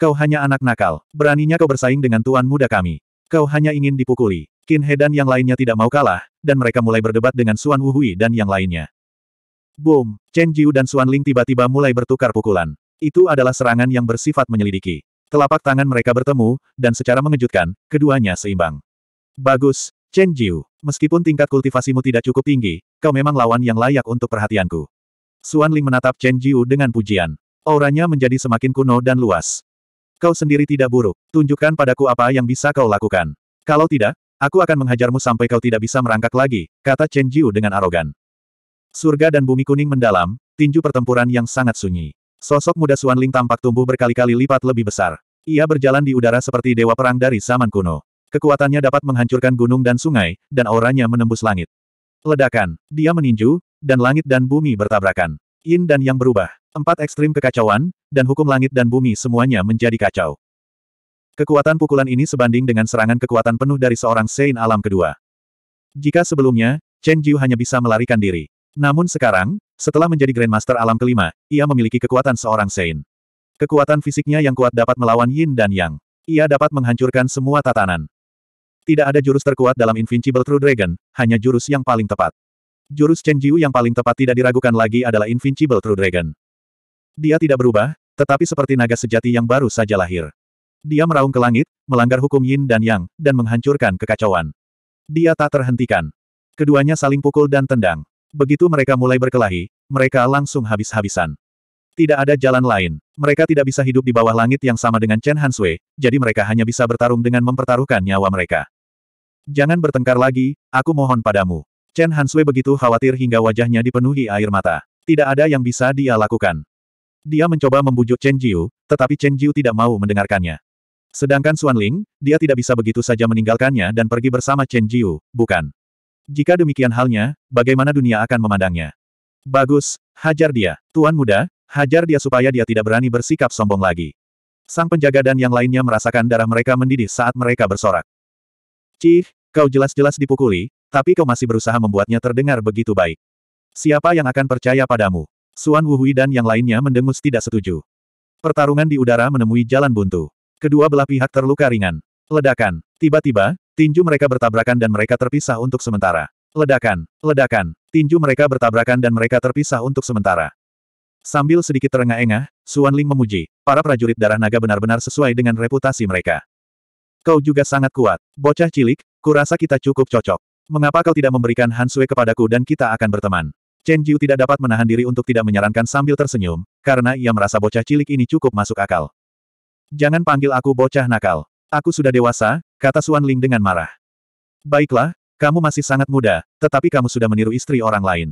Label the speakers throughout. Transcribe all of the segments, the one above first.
Speaker 1: Kau hanya anak nakal. Beraninya kau bersaing dengan tuan muda kami. Kau hanya ingin dipukuli. Qin He dan yang lainnya tidak mau kalah, dan mereka mulai berdebat dengan Suan Wuhui dan yang lainnya. Boom! Chen Jiu dan Suan Ling tiba-tiba mulai bertukar pukulan. Itu adalah serangan yang bersifat menyelidiki. Telapak tangan mereka bertemu, dan secara mengejutkan, keduanya seimbang. Bagus, Chen Jiu. Meskipun tingkat kultivasimu tidak cukup tinggi, kau memang lawan yang layak untuk perhatianku. Suan Ling menatap Chen Jiu dengan pujian. Auranya menjadi semakin kuno dan luas. Kau sendiri tidak buruk. Tunjukkan padaku apa yang bisa kau lakukan. Kalau tidak, aku akan menghajarmu sampai kau tidak bisa merangkak lagi, kata Chen Jiu dengan arogan. Surga dan bumi kuning mendalam, tinju pertempuran yang sangat sunyi. Sosok muda Suan Ling tampak tumbuh berkali-kali lipat lebih besar. Ia berjalan di udara seperti dewa perang dari zaman kuno. Kekuatannya dapat menghancurkan gunung dan sungai, dan auranya menembus langit. Ledakan, dia meninju, dan langit dan bumi bertabrakan. Yin dan yang berubah. Empat ekstrim kekacauan, dan hukum langit dan bumi semuanya menjadi kacau. Kekuatan pukulan ini sebanding dengan serangan kekuatan penuh dari seorang Sein alam kedua. Jika sebelumnya, Chen Jiu hanya bisa melarikan diri. Namun sekarang, setelah menjadi Grandmaster alam kelima, ia memiliki kekuatan seorang Sein. Kekuatan fisiknya yang kuat dapat melawan Yin dan Yang. Ia dapat menghancurkan semua tatanan. Tidak ada jurus terkuat dalam Invincible True Dragon, hanya jurus yang paling tepat. Jurus Chen Jiu yang paling tepat tidak diragukan lagi adalah Invincible True Dragon. Dia tidak berubah, tetapi seperti naga sejati yang baru saja lahir. Dia meraung ke langit, melanggar hukum yin dan yang, dan menghancurkan kekacauan. Dia tak terhentikan. Keduanya saling pukul dan tendang. Begitu mereka mulai berkelahi, mereka langsung habis-habisan. Tidak ada jalan lain. Mereka tidak bisa hidup di bawah langit yang sama dengan Chen Hansui, jadi mereka hanya bisa bertarung dengan mempertaruhkan nyawa mereka. Jangan bertengkar lagi, aku mohon padamu. Chen Hanswe begitu khawatir hingga wajahnya dipenuhi air mata. Tidak ada yang bisa dia lakukan. Dia mencoba membujuk Chen Jiu, tetapi Chen Jiu tidak mau mendengarkannya. Sedangkan Xuan Ling, dia tidak bisa begitu saja meninggalkannya dan pergi bersama Chen Jiu, bukan? Jika demikian halnya, bagaimana dunia akan memandangnya? Bagus, hajar dia. Tuan muda, hajar dia supaya dia tidak berani bersikap sombong lagi. Sang penjaga dan yang lainnya merasakan darah mereka mendidih saat mereka bersorak. Cih, kau jelas-jelas dipukuli, tapi kau masih berusaha membuatnya terdengar begitu baik. Siapa yang akan percaya padamu? Suan Wuhui dan yang lainnya mendengus tidak setuju. Pertarungan di udara menemui jalan buntu. Kedua belah pihak terluka ringan. Ledakan. Tiba-tiba, tinju mereka bertabrakan dan mereka terpisah untuk sementara. Ledakan. Ledakan. Tinju mereka bertabrakan dan mereka terpisah untuk sementara. Sambil sedikit terengah-engah, Suan Ling memuji, para prajurit darah naga benar-benar sesuai dengan reputasi mereka. Kau juga sangat kuat. Bocah cilik, kurasa kita cukup cocok. Mengapa kau tidak memberikan Han Sui kepadaku dan kita akan berteman? Chen Jiu tidak dapat menahan diri untuk tidak menyarankan sambil tersenyum, karena ia merasa bocah cilik ini cukup masuk akal. Jangan panggil aku bocah nakal. Aku sudah dewasa, kata Suan Ling dengan marah. Baiklah, kamu masih sangat muda, tetapi kamu sudah meniru istri orang lain.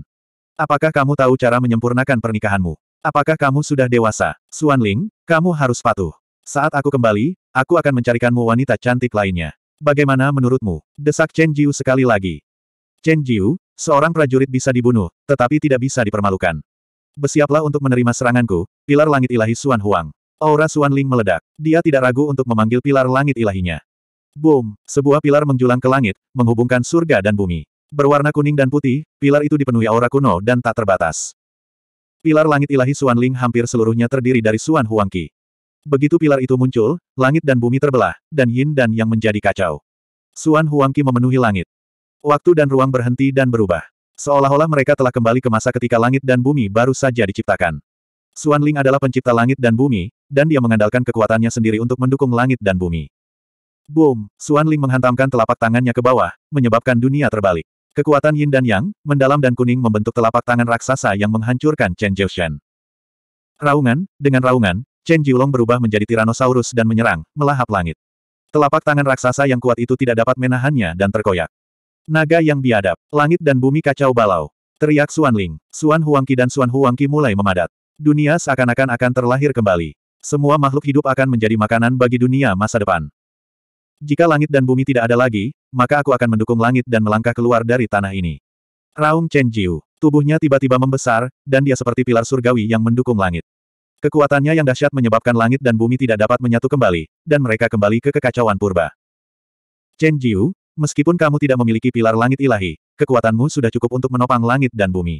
Speaker 1: Apakah kamu tahu cara menyempurnakan pernikahanmu? Apakah kamu sudah dewasa? Suan Ling, kamu harus patuh. Saat aku kembali, aku akan mencarikanmu wanita cantik lainnya. Bagaimana menurutmu? Desak Chen Jiu sekali lagi. Chen Jiu, seorang prajurit bisa dibunuh, tetapi tidak bisa dipermalukan. Bersiaplah untuk menerima seranganku, pilar langit ilahi Suan Huang. Aura Suan Ling meledak. Dia tidak ragu untuk memanggil pilar langit ilahinya. Boom! Sebuah pilar menjulang ke langit, menghubungkan surga dan bumi. Berwarna kuning dan putih, pilar itu dipenuhi aura kuno dan tak terbatas. Pilar langit ilahi Suan Ling hampir seluruhnya terdiri dari Suan Huang Qi. Begitu pilar itu muncul, langit dan bumi terbelah, dan yin dan yang menjadi kacau. Suan Huangqi memenuhi langit. Waktu dan ruang berhenti dan berubah. Seolah-olah mereka telah kembali ke masa ketika langit dan bumi baru saja diciptakan. Suan Ling adalah pencipta langit dan bumi, dan dia mengandalkan kekuatannya sendiri untuk mendukung langit dan bumi. Boom! Suan Ling menghantamkan telapak tangannya ke bawah, menyebabkan dunia terbalik. Kekuatan yin dan yang, mendalam dan kuning membentuk telapak tangan raksasa yang menghancurkan Chen Jiushen. Raungan, dengan raungan, Chen Jiulong berubah menjadi Tyrannosaurus dan menyerang, melahap langit. Telapak tangan raksasa yang kuat itu tidak dapat menahannya dan terkoyak. Naga yang biadab, langit dan bumi kacau balau. Teriak Xuan Ling, Xuan Huangqi dan Xuan Huangqi mulai memadat. Dunia seakan-akan akan terlahir kembali. Semua makhluk hidup akan menjadi makanan bagi dunia masa depan. Jika langit dan bumi tidak ada lagi, maka aku akan mendukung langit dan melangkah keluar dari tanah ini. Raung Chen Jiu. Tubuhnya tiba-tiba membesar, dan dia seperti pilar surgawi yang mendukung langit. Kekuatannya yang dahsyat menyebabkan langit dan bumi tidak dapat menyatu kembali, dan mereka kembali ke kekacauan purba. Chen Jiu, meskipun kamu tidak memiliki pilar langit ilahi, kekuatanmu sudah cukup untuk menopang langit dan bumi.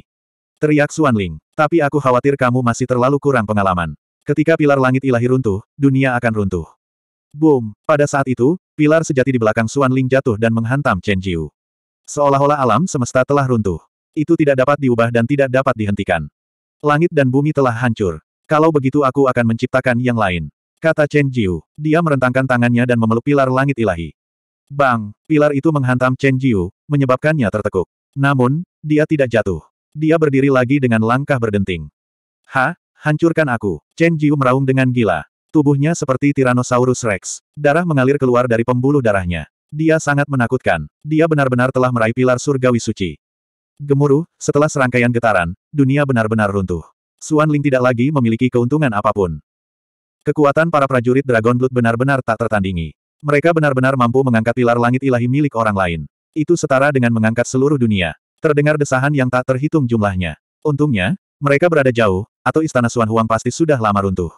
Speaker 1: Teriak Xuan Ling, tapi aku khawatir kamu masih terlalu kurang pengalaman. Ketika pilar langit ilahi runtuh, dunia akan runtuh. Boom! Pada saat itu, pilar sejati di belakang Xuan Ling jatuh dan menghantam Chen Jiu. Seolah-olah alam semesta telah runtuh. Itu tidak dapat diubah dan tidak dapat dihentikan. Langit dan bumi telah hancur. Kalau begitu aku akan menciptakan yang lain. Kata Chen Jiu. Dia merentangkan tangannya dan memeluk pilar langit ilahi. Bang! Pilar itu menghantam Chen Jiu, menyebabkannya tertekuk. Namun, dia tidak jatuh. Dia berdiri lagi dengan langkah berdenting. Ha? Hancurkan aku. Chen Jiu meraung dengan gila. Tubuhnya seperti Tyrannosaurus Rex. Darah mengalir keluar dari pembuluh darahnya. Dia sangat menakutkan. Dia benar-benar telah meraih pilar surgawi suci. Gemuruh, setelah serangkaian getaran, dunia benar-benar runtuh. Suan Ling tidak lagi memiliki keuntungan apapun. Kekuatan para prajurit Dragon Blood benar-benar tak tertandingi. Mereka benar-benar mampu mengangkat pilar langit ilahi milik orang lain. Itu setara dengan mengangkat seluruh dunia. Terdengar desahan yang tak terhitung jumlahnya. Untungnya, mereka berada jauh, atau istana Suan Huang pasti sudah lama runtuh.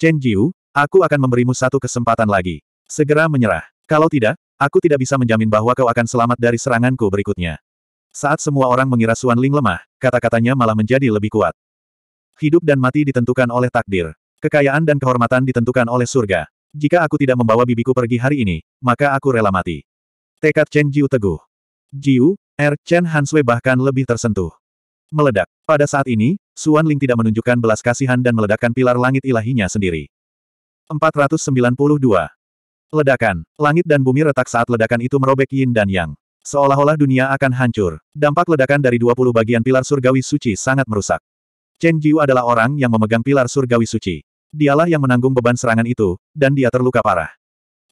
Speaker 1: Chen Jiu, aku akan memberimu satu kesempatan lagi. Segera menyerah. Kalau tidak, aku tidak bisa menjamin bahwa kau akan selamat dari seranganku berikutnya. Saat semua orang mengira Suan Ling lemah, kata-katanya malah menjadi lebih kuat. Hidup dan mati ditentukan oleh takdir. Kekayaan dan kehormatan ditentukan oleh surga. Jika aku tidak membawa bibiku pergi hari ini, maka aku rela mati. Tekad Chen Jiu teguh. Jiu, Er Chen Hanswe bahkan lebih tersentuh. Meledak. Pada saat ini, Suan Ling tidak menunjukkan belas kasihan dan meledakkan pilar langit ilahinya sendiri. 492. Ledakan. Langit dan bumi retak saat ledakan itu merobek yin dan yang. Seolah-olah dunia akan hancur. Dampak ledakan dari 20 bagian pilar surgawi suci sangat merusak. Chen Jiu adalah orang yang memegang pilar surgawi suci. Dialah yang menanggung beban serangan itu, dan dia terluka parah.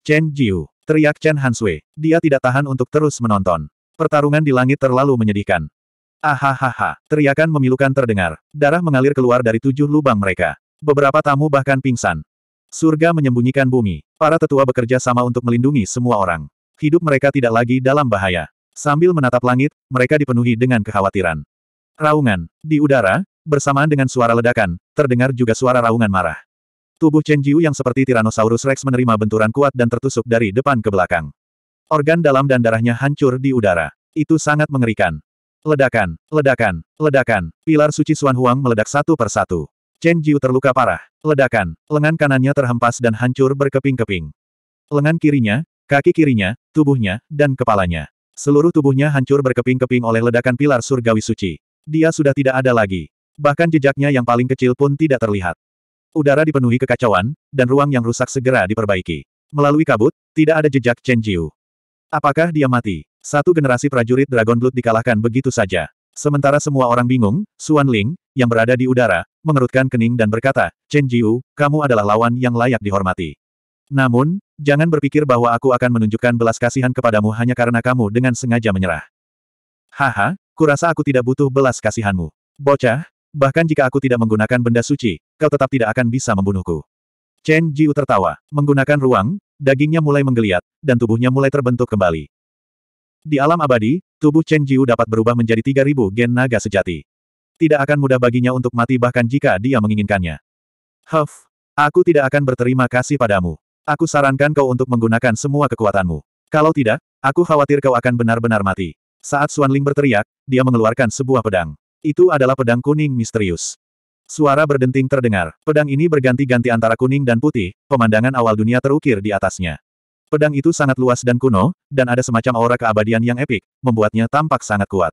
Speaker 1: Chen Jiu, teriak Chen Hansui. Dia tidak tahan untuk terus menonton. Pertarungan di langit terlalu menyedihkan. Ahahaha, teriakan memilukan terdengar. Darah mengalir keluar dari tujuh lubang mereka. Beberapa tamu bahkan pingsan. Surga menyembunyikan bumi. Para tetua bekerja sama untuk melindungi semua orang. Hidup mereka tidak lagi dalam bahaya. Sambil menatap langit, mereka dipenuhi dengan kekhawatiran. Raungan. Di udara, Bersamaan dengan suara ledakan, terdengar juga suara raungan marah. Tubuh Chen Jiu yang seperti Tyrannosaurus Rex menerima benturan kuat dan tertusuk dari depan ke belakang. Organ dalam dan darahnya hancur di udara. Itu sangat mengerikan. Ledakan, ledakan, ledakan. Pilar suci Suan Huang meledak satu persatu. Chen Jiu terluka parah. Ledakan, lengan kanannya terhempas dan hancur berkeping-keping. Lengan kirinya, kaki kirinya, tubuhnya, dan kepalanya. Seluruh tubuhnya hancur berkeping-keping oleh ledakan pilar surgawi suci. Dia sudah tidak ada lagi. Bahkan jejaknya yang paling kecil pun tidak terlihat. Udara dipenuhi kekacauan, dan ruang yang rusak segera diperbaiki. Melalui kabut, tidak ada jejak Chen Jiu. Apakah dia mati? Satu generasi prajurit Dragon Blood dikalahkan begitu saja. Sementara semua orang bingung, Xuan Ling, yang berada di udara, mengerutkan kening dan berkata, Chen Jiu, kamu adalah lawan yang layak dihormati. Namun, jangan berpikir bahwa aku akan menunjukkan belas kasihan kepadamu hanya karena kamu dengan sengaja menyerah. Haha, kurasa aku tidak butuh belas kasihanmu. Bocah, Bahkan jika aku tidak menggunakan benda suci, kau tetap tidak akan bisa membunuhku. Chen Jiu tertawa, menggunakan ruang, dagingnya mulai menggeliat, dan tubuhnya mulai terbentuk kembali. Di alam abadi, tubuh Chen Jiu dapat berubah menjadi 3000 gen naga sejati. Tidak akan mudah baginya untuk mati bahkan jika dia menginginkannya. Huff, aku tidak akan berterima kasih padamu. Aku sarankan kau untuk menggunakan semua kekuatanmu. Kalau tidak, aku khawatir kau akan benar-benar mati. Saat Ling berteriak, dia mengeluarkan sebuah pedang. Itu adalah pedang kuning misterius. Suara berdenting terdengar. Pedang ini berganti-ganti antara kuning dan putih, pemandangan awal dunia terukir di atasnya. Pedang itu sangat luas dan kuno, dan ada semacam aura keabadian yang epik, membuatnya tampak sangat kuat.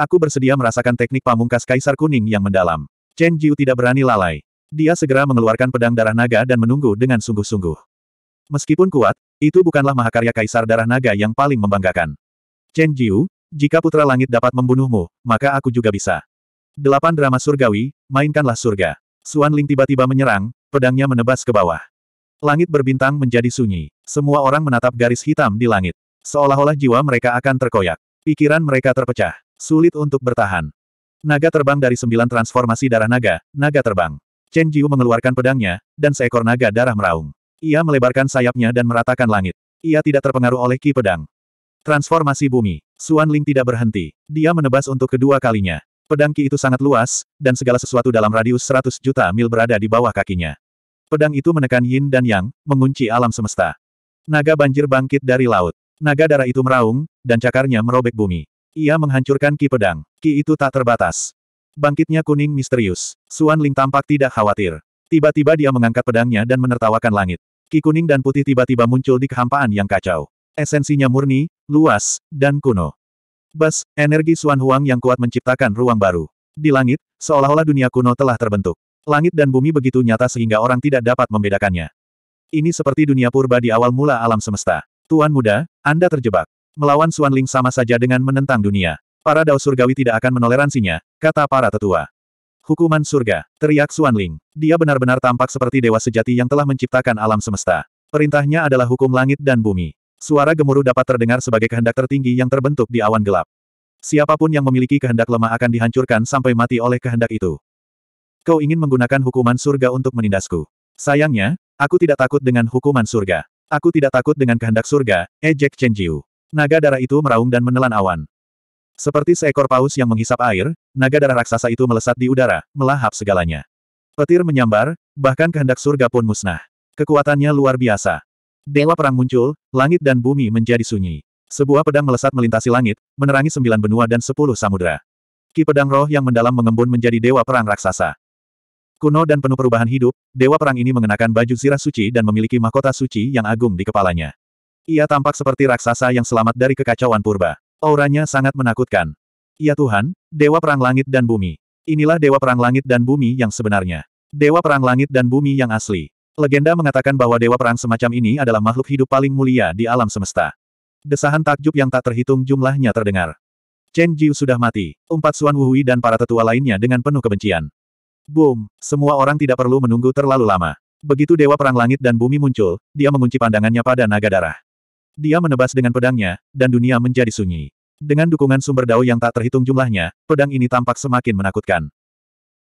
Speaker 1: Aku bersedia merasakan teknik pamungkas Kaisar Kuning yang mendalam. Chen Jiu tidak berani lalai. Dia segera mengeluarkan pedang darah naga dan menunggu dengan sungguh-sungguh. Meskipun kuat, itu bukanlah mahakarya Kaisar Darah Naga yang paling membanggakan. Chen Jiu, jika Putra Langit dapat membunuhmu, maka aku juga bisa. Delapan drama surgawi, mainkanlah surga. Suan Ling tiba-tiba menyerang, pedangnya menebas ke bawah. Langit berbintang menjadi sunyi. Semua orang menatap garis hitam di langit. Seolah-olah jiwa mereka akan terkoyak. Pikiran mereka terpecah. Sulit untuk bertahan. Naga terbang dari sembilan transformasi darah naga, naga terbang. Chen Jiu mengeluarkan pedangnya, dan seekor naga darah meraung. Ia melebarkan sayapnya dan meratakan langit. Ia tidak terpengaruh oleh ki pedang. Transformasi bumi. Suan Ling tidak berhenti. Dia menebas untuk kedua kalinya. Pedang Ki itu sangat luas, dan segala sesuatu dalam radius 100 juta mil berada di bawah kakinya. Pedang itu menekan yin dan yang, mengunci alam semesta. Naga banjir bangkit dari laut. Naga darah itu meraung, dan cakarnya merobek bumi. Ia menghancurkan Ki pedang. Ki itu tak terbatas. Bangkitnya kuning misterius. Suan Ling tampak tidak khawatir. Tiba-tiba dia mengangkat pedangnya dan menertawakan langit. Ki kuning dan putih tiba-tiba muncul di kehampaan yang kacau. Esensinya murni, luas, dan kuno. Bas, energi Xuan Huang yang kuat menciptakan ruang baru. Di langit, seolah-olah dunia kuno telah terbentuk. Langit dan bumi begitu nyata sehingga orang tidak dapat membedakannya. Ini seperti dunia purba di awal mula alam semesta. Tuan muda, Anda terjebak. Melawan Xuan Ling sama saja dengan menentang dunia. Para dao surgawi tidak akan menoleransinya, kata para tetua. Hukuman surga, teriak Xuan Ling. Dia benar-benar tampak seperti dewa sejati yang telah menciptakan alam semesta. Perintahnya adalah hukum langit dan bumi. Suara gemuruh dapat terdengar sebagai kehendak tertinggi yang terbentuk di awan gelap. Siapapun yang memiliki kehendak lemah akan dihancurkan sampai mati oleh kehendak itu. Kau ingin menggunakan hukuman surga untuk menindasku. Sayangnya, aku tidak takut dengan hukuman surga. Aku tidak takut dengan kehendak surga, ejek eh, Chen Jiu. Naga darah itu meraung dan menelan awan. Seperti seekor paus yang menghisap air, naga darah raksasa itu melesat di udara, melahap segalanya. Petir menyambar, bahkan kehendak surga pun musnah. Kekuatannya luar biasa. Dewa perang muncul, langit dan bumi menjadi sunyi. Sebuah pedang melesat melintasi langit, menerangi sembilan benua dan sepuluh samudera. Ki pedang roh yang mendalam mengembun menjadi dewa perang raksasa. Kuno dan penuh perubahan hidup, dewa perang ini mengenakan baju zirah suci dan memiliki mahkota suci yang agung di kepalanya. Ia tampak seperti raksasa yang selamat dari kekacauan purba. Auranya sangat menakutkan. Ya Tuhan, dewa perang langit dan bumi. Inilah dewa perang langit dan bumi yang sebenarnya. Dewa perang langit dan bumi yang asli. Legenda mengatakan bahwa dewa perang semacam ini adalah makhluk hidup paling mulia di alam semesta. Desahan takjub yang tak terhitung jumlahnya terdengar. Chen Jiu sudah mati, Empat Suan Wuhui dan para tetua lainnya dengan penuh kebencian. Boom, semua orang tidak perlu menunggu terlalu lama. Begitu Dewa Perang Langit dan Bumi muncul, dia mengunci pandangannya pada naga darah. Dia menebas dengan pedangnya, dan dunia menjadi sunyi. Dengan dukungan sumber dao yang tak terhitung jumlahnya, pedang ini tampak semakin menakutkan.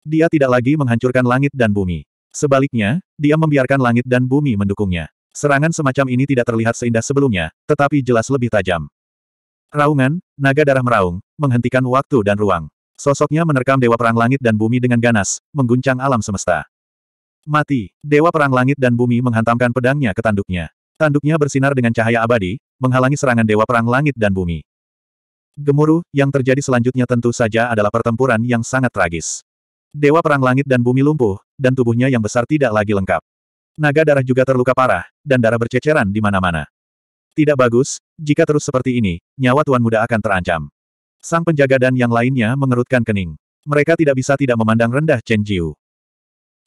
Speaker 1: Dia tidak lagi menghancurkan langit dan bumi. Sebaliknya, dia membiarkan langit dan bumi mendukungnya. Serangan semacam ini tidak terlihat seindah sebelumnya, tetapi jelas lebih tajam. Raungan, naga darah meraung, menghentikan waktu dan ruang. Sosoknya menerkam Dewa Perang Langit dan Bumi dengan ganas, mengguncang alam semesta. Mati, Dewa Perang Langit dan Bumi menghantamkan pedangnya ke tanduknya. Tanduknya bersinar dengan cahaya abadi, menghalangi serangan Dewa Perang Langit dan Bumi. Gemuruh, yang terjadi selanjutnya tentu saja adalah pertempuran yang sangat tragis. Dewa Perang Langit dan Bumi lumpuh, dan tubuhnya yang besar tidak lagi lengkap. Naga darah juga terluka parah, dan darah berceceran di mana-mana. Tidak bagus, jika terus seperti ini, nyawa Tuan Muda akan terancam. Sang penjaga dan yang lainnya mengerutkan kening. Mereka tidak bisa tidak memandang rendah Chen Jiu.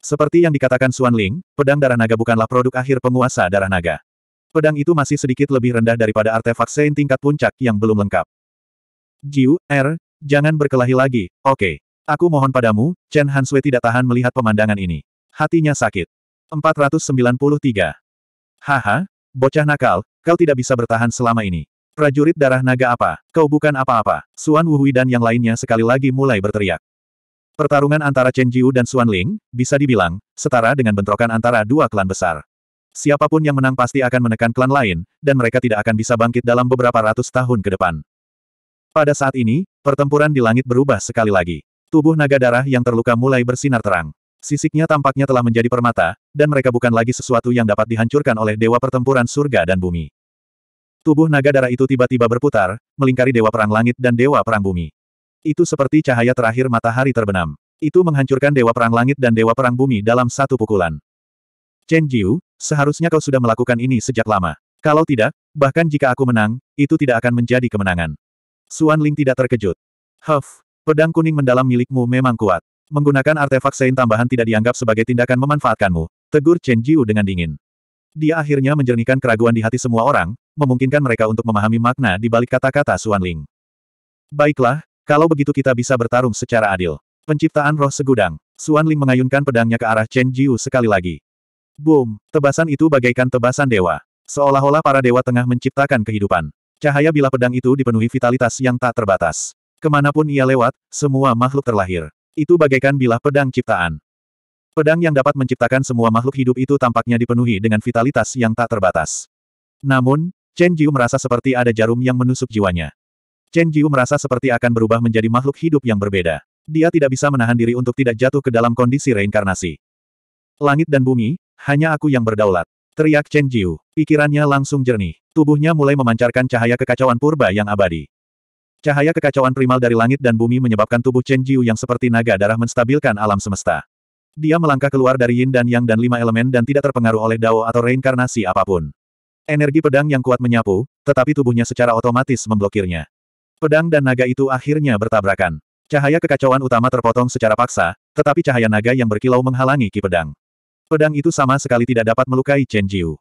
Speaker 1: Seperti yang dikatakan Xuan Ling, pedang darah naga bukanlah produk akhir penguasa darah naga. Pedang itu masih sedikit lebih rendah daripada artefak Sein tingkat puncak yang belum lengkap. Jiu, R, er, jangan berkelahi lagi, oke. Okay. Aku mohon padamu, Chen Hanswe tidak tahan melihat pemandangan ini. Hatinya sakit. 493. Haha, bocah nakal, kau tidak bisa bertahan selama ini. Prajurit darah naga apa? Kau bukan apa-apa. Suan Wuhui dan yang lainnya sekali lagi mulai berteriak. Pertarungan antara Chen Jiu dan Suan Ling, bisa dibilang, setara dengan bentrokan antara dua klan besar. Siapapun yang menang pasti akan menekan klan lain, dan mereka tidak akan bisa bangkit dalam beberapa ratus tahun ke depan. Pada saat ini, pertempuran di langit berubah sekali lagi. Tubuh naga darah yang terluka mulai bersinar terang. Sisiknya tampaknya telah menjadi permata, dan mereka bukan lagi sesuatu yang dapat dihancurkan oleh dewa pertempuran surga dan bumi. Tubuh naga darah itu tiba-tiba berputar, melingkari dewa perang langit dan dewa perang bumi. Itu seperti cahaya terakhir matahari terbenam. Itu menghancurkan dewa perang langit dan dewa perang bumi dalam satu pukulan. Chen Jiu, seharusnya kau sudah melakukan ini sejak lama. Kalau tidak, bahkan jika aku menang, itu tidak akan menjadi kemenangan. Suan Ling tidak terkejut. Huff, Pedang kuning mendalam milikmu memang kuat. Menggunakan artefak sein tambahan tidak dianggap sebagai tindakan memanfaatkanmu, tegur Chen Jiu dengan dingin. Dia akhirnya menjernihkan keraguan di hati semua orang, memungkinkan mereka untuk memahami makna di balik kata-kata Suan Ling. Baiklah, kalau begitu kita bisa bertarung secara adil. Penciptaan roh segudang, Suan Ling mengayunkan pedangnya ke arah Chen Jiu sekali lagi. Boom, tebasan itu bagaikan tebasan dewa. Seolah-olah para dewa tengah menciptakan kehidupan. Cahaya bila pedang itu dipenuhi vitalitas yang tak terbatas. Kemanapun ia lewat, semua makhluk terlahir. Itu bagaikan bilah pedang ciptaan. Pedang yang dapat menciptakan semua makhluk hidup itu tampaknya dipenuhi dengan vitalitas yang tak terbatas. Namun, Chen Jiu merasa seperti ada jarum yang menusuk jiwanya. Chen Jiu merasa seperti akan berubah menjadi makhluk hidup yang berbeda. Dia tidak bisa menahan diri untuk tidak jatuh ke dalam kondisi reinkarnasi. Langit dan bumi, hanya aku yang berdaulat. Teriak Chen Jiu. Pikirannya langsung jernih. Tubuhnya mulai memancarkan cahaya kekacauan purba yang abadi. Cahaya kekacauan primal dari langit dan bumi menyebabkan tubuh Chen Jiu yang seperti naga darah menstabilkan alam semesta. Dia melangkah keluar dari yin dan yang dan lima elemen dan tidak terpengaruh oleh dao atau reinkarnasi apapun. Energi pedang yang kuat menyapu, tetapi tubuhnya secara otomatis memblokirnya. Pedang dan naga itu akhirnya bertabrakan. Cahaya kekacauan utama terpotong secara paksa, tetapi cahaya naga yang berkilau menghalangi ki pedang. Pedang itu sama sekali tidak dapat melukai Chen Jiu.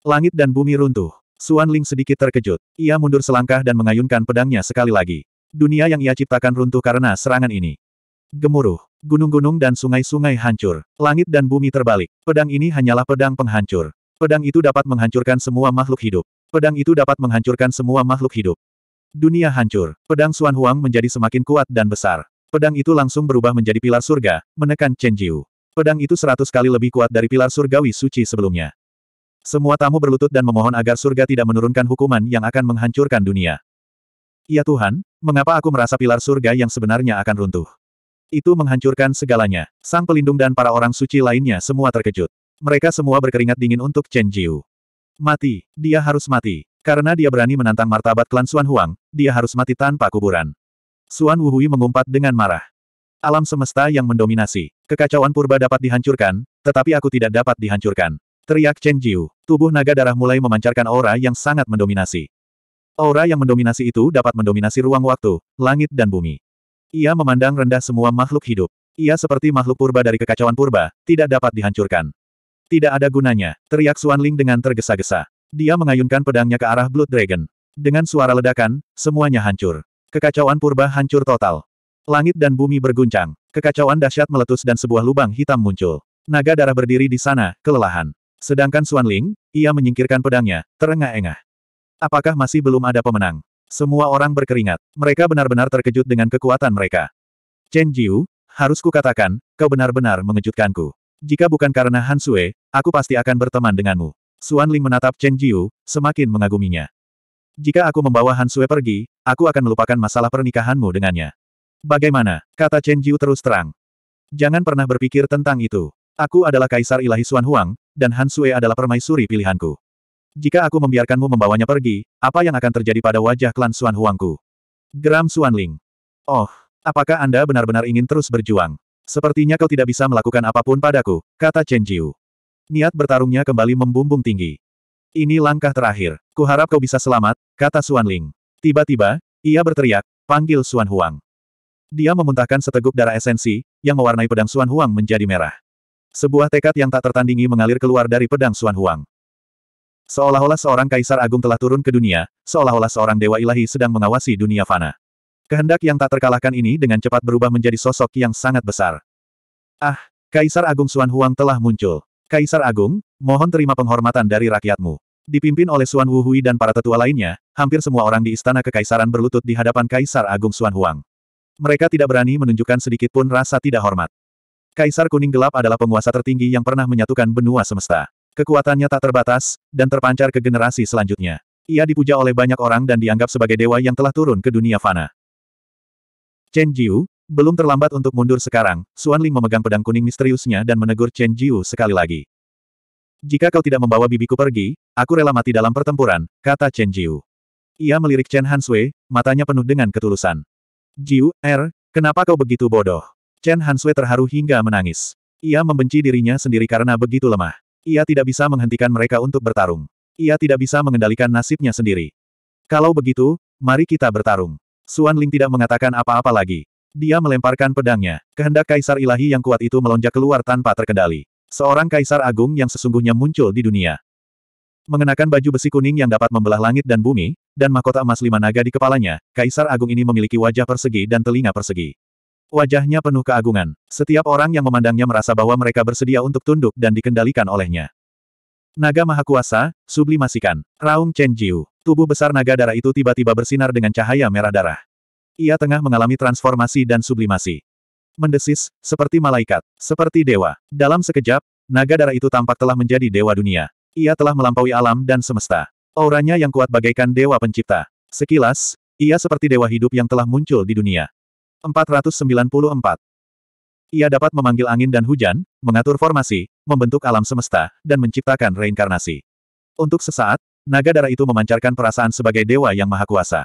Speaker 1: Langit dan bumi runtuh. Suan Ling sedikit terkejut. Ia mundur selangkah dan mengayunkan pedangnya sekali lagi. Dunia yang ia ciptakan runtuh karena serangan ini. Gemuruh. Gunung-gunung dan sungai-sungai hancur. Langit dan bumi terbalik. Pedang ini hanyalah pedang penghancur. Pedang itu dapat menghancurkan semua makhluk hidup. Pedang itu dapat menghancurkan semua makhluk hidup. Dunia hancur. Pedang Suan Huang menjadi semakin kuat dan besar. Pedang itu langsung berubah menjadi pilar surga, menekan Chen Jiu. Pedang itu seratus kali lebih kuat dari pilar surgawi suci sebelumnya. Semua tamu berlutut dan memohon agar surga tidak menurunkan hukuman yang akan menghancurkan dunia. Ya Tuhan, mengapa aku merasa pilar surga yang sebenarnya akan runtuh? Itu menghancurkan segalanya. Sang pelindung dan para orang suci lainnya semua terkejut. Mereka semua berkeringat dingin untuk Chen Jiu. Mati, dia harus mati. Karena dia berani menantang martabat klan Xuan Huang, dia harus mati tanpa kuburan. Xuan Wuhui mengumpat dengan marah. Alam semesta yang mendominasi. Kekacauan purba dapat dihancurkan, tetapi aku tidak dapat dihancurkan. Teriak Chen Jiu. Tubuh naga darah mulai memancarkan aura yang sangat mendominasi. Aura yang mendominasi itu dapat mendominasi ruang waktu, langit dan bumi. Ia memandang rendah semua makhluk hidup. Ia seperti makhluk purba dari kekacauan purba, tidak dapat dihancurkan. Tidak ada gunanya, teriak Xuan Ling dengan tergesa-gesa. Dia mengayunkan pedangnya ke arah Blood Dragon. Dengan suara ledakan, semuanya hancur. Kekacauan purba hancur total. Langit dan bumi berguncang. Kekacauan dahsyat meletus dan sebuah lubang hitam muncul. Naga darah berdiri di sana, kelelahan. Sedangkan Xuan Ling, ia menyingkirkan pedangnya, terengah-engah. Apakah masih belum ada pemenang? Semua orang berkeringat. Mereka benar-benar terkejut dengan kekuatan mereka. Chen Jiu, harus kukatakan, kau benar-benar mengejutkanku. Jika bukan karena Han Sui, aku pasti akan berteman denganmu. Xuan Ling menatap Chen Jiu, semakin mengaguminya. Jika aku membawa Han Sui pergi, aku akan melupakan masalah pernikahanmu dengannya. Bagaimana? Kata Chen Jiu terus terang. Jangan pernah berpikir tentang itu. Aku adalah Kaisar Ilahi Xuan Huang, dan Han Sui adalah permaisuri pilihanku. Jika aku membiarkanmu membawanya pergi, apa yang akan terjadi pada wajah klan Xuan Huangku? Geram Xuan Ling. Oh, apakah Anda benar-benar ingin terus berjuang? Sepertinya kau tidak bisa melakukan apapun padaku, kata Chen Jiu. Niat bertarungnya kembali membumbung tinggi. Ini langkah terakhir. Kuharap kau bisa selamat, kata Xuan Ling. Tiba-tiba, ia berteriak, panggil Xuan Huang. Dia memuntahkan seteguk darah esensi, yang mewarnai pedang Xuan Huang menjadi merah. Sebuah tekad yang tak tertandingi mengalir keluar dari pedang Xuan Huang. Seolah-olah seorang kaisar agung telah turun ke dunia, seolah-olah seorang dewa ilahi sedang mengawasi dunia fana. Kehendak yang tak terkalahkan ini dengan cepat berubah menjadi sosok yang sangat besar. Ah, Kaisar Agung Xuan Huang telah muncul. Kaisar Agung, mohon terima penghormatan dari rakyatmu. Dipimpin oleh Xuan Wuhui dan para tetua lainnya, hampir semua orang di istana kekaisaran berlutut di hadapan Kaisar Agung Xuan Huang. Mereka tidak berani menunjukkan sedikit pun rasa tidak hormat. Kaisar Kuning Gelap adalah penguasa tertinggi yang pernah menyatukan benua semesta. Kekuatannya tak terbatas, dan terpancar ke generasi selanjutnya. Ia dipuja oleh banyak orang dan dianggap sebagai dewa yang telah turun ke dunia fana. Chen Jiu, belum terlambat untuk mundur sekarang, Xuan Ling memegang pedang kuning misteriusnya dan menegur Chen Jiu sekali lagi. Jika kau tidak membawa bibiku pergi, aku rela mati dalam pertempuran, kata Chen Jiu. Ia melirik Chen Sui, matanya penuh dengan ketulusan. Jiu, er, kenapa kau begitu bodoh? Chen Hansue terharu hingga menangis. Ia membenci dirinya sendiri karena begitu lemah. Ia tidak bisa menghentikan mereka untuk bertarung. Ia tidak bisa mengendalikan nasibnya sendiri. Kalau begitu, mari kita bertarung. Suan Ling tidak mengatakan apa-apa lagi. Dia melemparkan pedangnya. Kehendak kaisar ilahi yang kuat itu melonjak keluar tanpa terkendali. Seorang kaisar agung yang sesungguhnya muncul di dunia. Mengenakan baju besi kuning yang dapat membelah langit dan bumi, dan mahkota emas lima naga di kepalanya, kaisar agung ini memiliki wajah persegi dan telinga persegi. Wajahnya penuh keagungan. Setiap orang yang memandangnya merasa bahwa mereka bersedia untuk tunduk dan dikendalikan olehnya. Naga Maha Kuasa, sublimasikan. Raung Chen Jiu. Tubuh besar naga darah itu tiba-tiba bersinar dengan cahaya merah darah. Ia tengah mengalami transformasi dan sublimasi. Mendesis, seperti malaikat, seperti dewa. Dalam sekejap, naga darah itu tampak telah menjadi dewa dunia. Ia telah melampaui alam dan semesta. Auranya yang kuat bagaikan dewa pencipta. Sekilas, ia seperti dewa hidup yang telah muncul di dunia. 494. Ia dapat memanggil angin dan hujan, mengatur formasi, membentuk alam semesta, dan menciptakan reinkarnasi. Untuk sesaat, naga darah itu memancarkan perasaan sebagai dewa yang maha kuasa.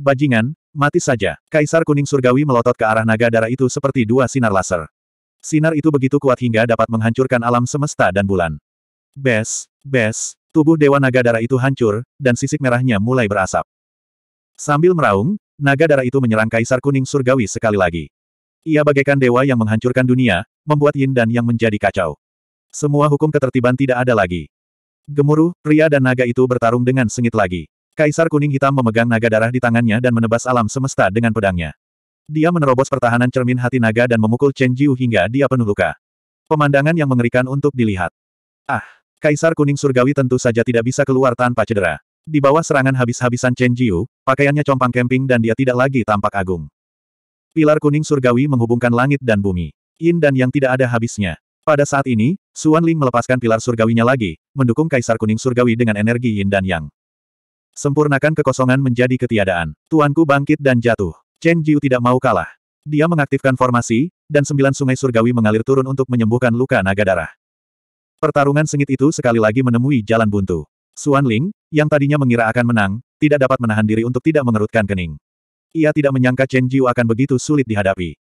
Speaker 1: Bajingan, mati saja. Kaisar kuning surgawi melotot ke arah naga darah itu seperti dua sinar laser. Sinar itu begitu kuat hingga dapat menghancurkan alam semesta dan bulan. Bes, bes, tubuh dewa naga darah itu hancur, dan sisik merahnya mulai berasap. Sambil meraung, Naga darah itu menyerang Kaisar Kuning Surgawi sekali lagi. Ia bagaikan dewa yang menghancurkan dunia, membuat yin dan yang menjadi kacau. Semua hukum ketertiban tidak ada lagi. Gemuruh, pria dan naga itu bertarung dengan sengit lagi. Kaisar Kuning Hitam memegang naga darah di tangannya dan menebas alam semesta dengan pedangnya. Dia menerobos pertahanan cermin hati naga dan memukul Chen Jiu hingga dia penuh luka. Pemandangan yang mengerikan untuk dilihat. Ah, Kaisar Kuning Surgawi tentu saja tidak bisa keluar tanpa cedera. Di bawah serangan habis-habisan Chen Jiu, pakaiannya compang kemping dan dia tidak lagi tampak agung. Pilar kuning surgawi menghubungkan langit dan bumi. Yin dan yang tidak ada habisnya. Pada saat ini, Suan Ling melepaskan pilar surgawinya lagi, mendukung kaisar kuning surgawi dengan energi yin dan yang. Sempurnakan kekosongan menjadi ketiadaan. Tuanku bangkit dan jatuh. Chen Jiu tidak mau kalah. Dia mengaktifkan formasi, dan sembilan sungai surgawi mengalir turun untuk menyembuhkan luka naga darah. Pertarungan sengit itu sekali lagi menemui jalan buntu. Suan Ling, yang tadinya mengira akan menang, tidak dapat menahan diri untuk tidak mengerutkan kening. Ia tidak menyangka Chen Jiu akan begitu sulit dihadapi.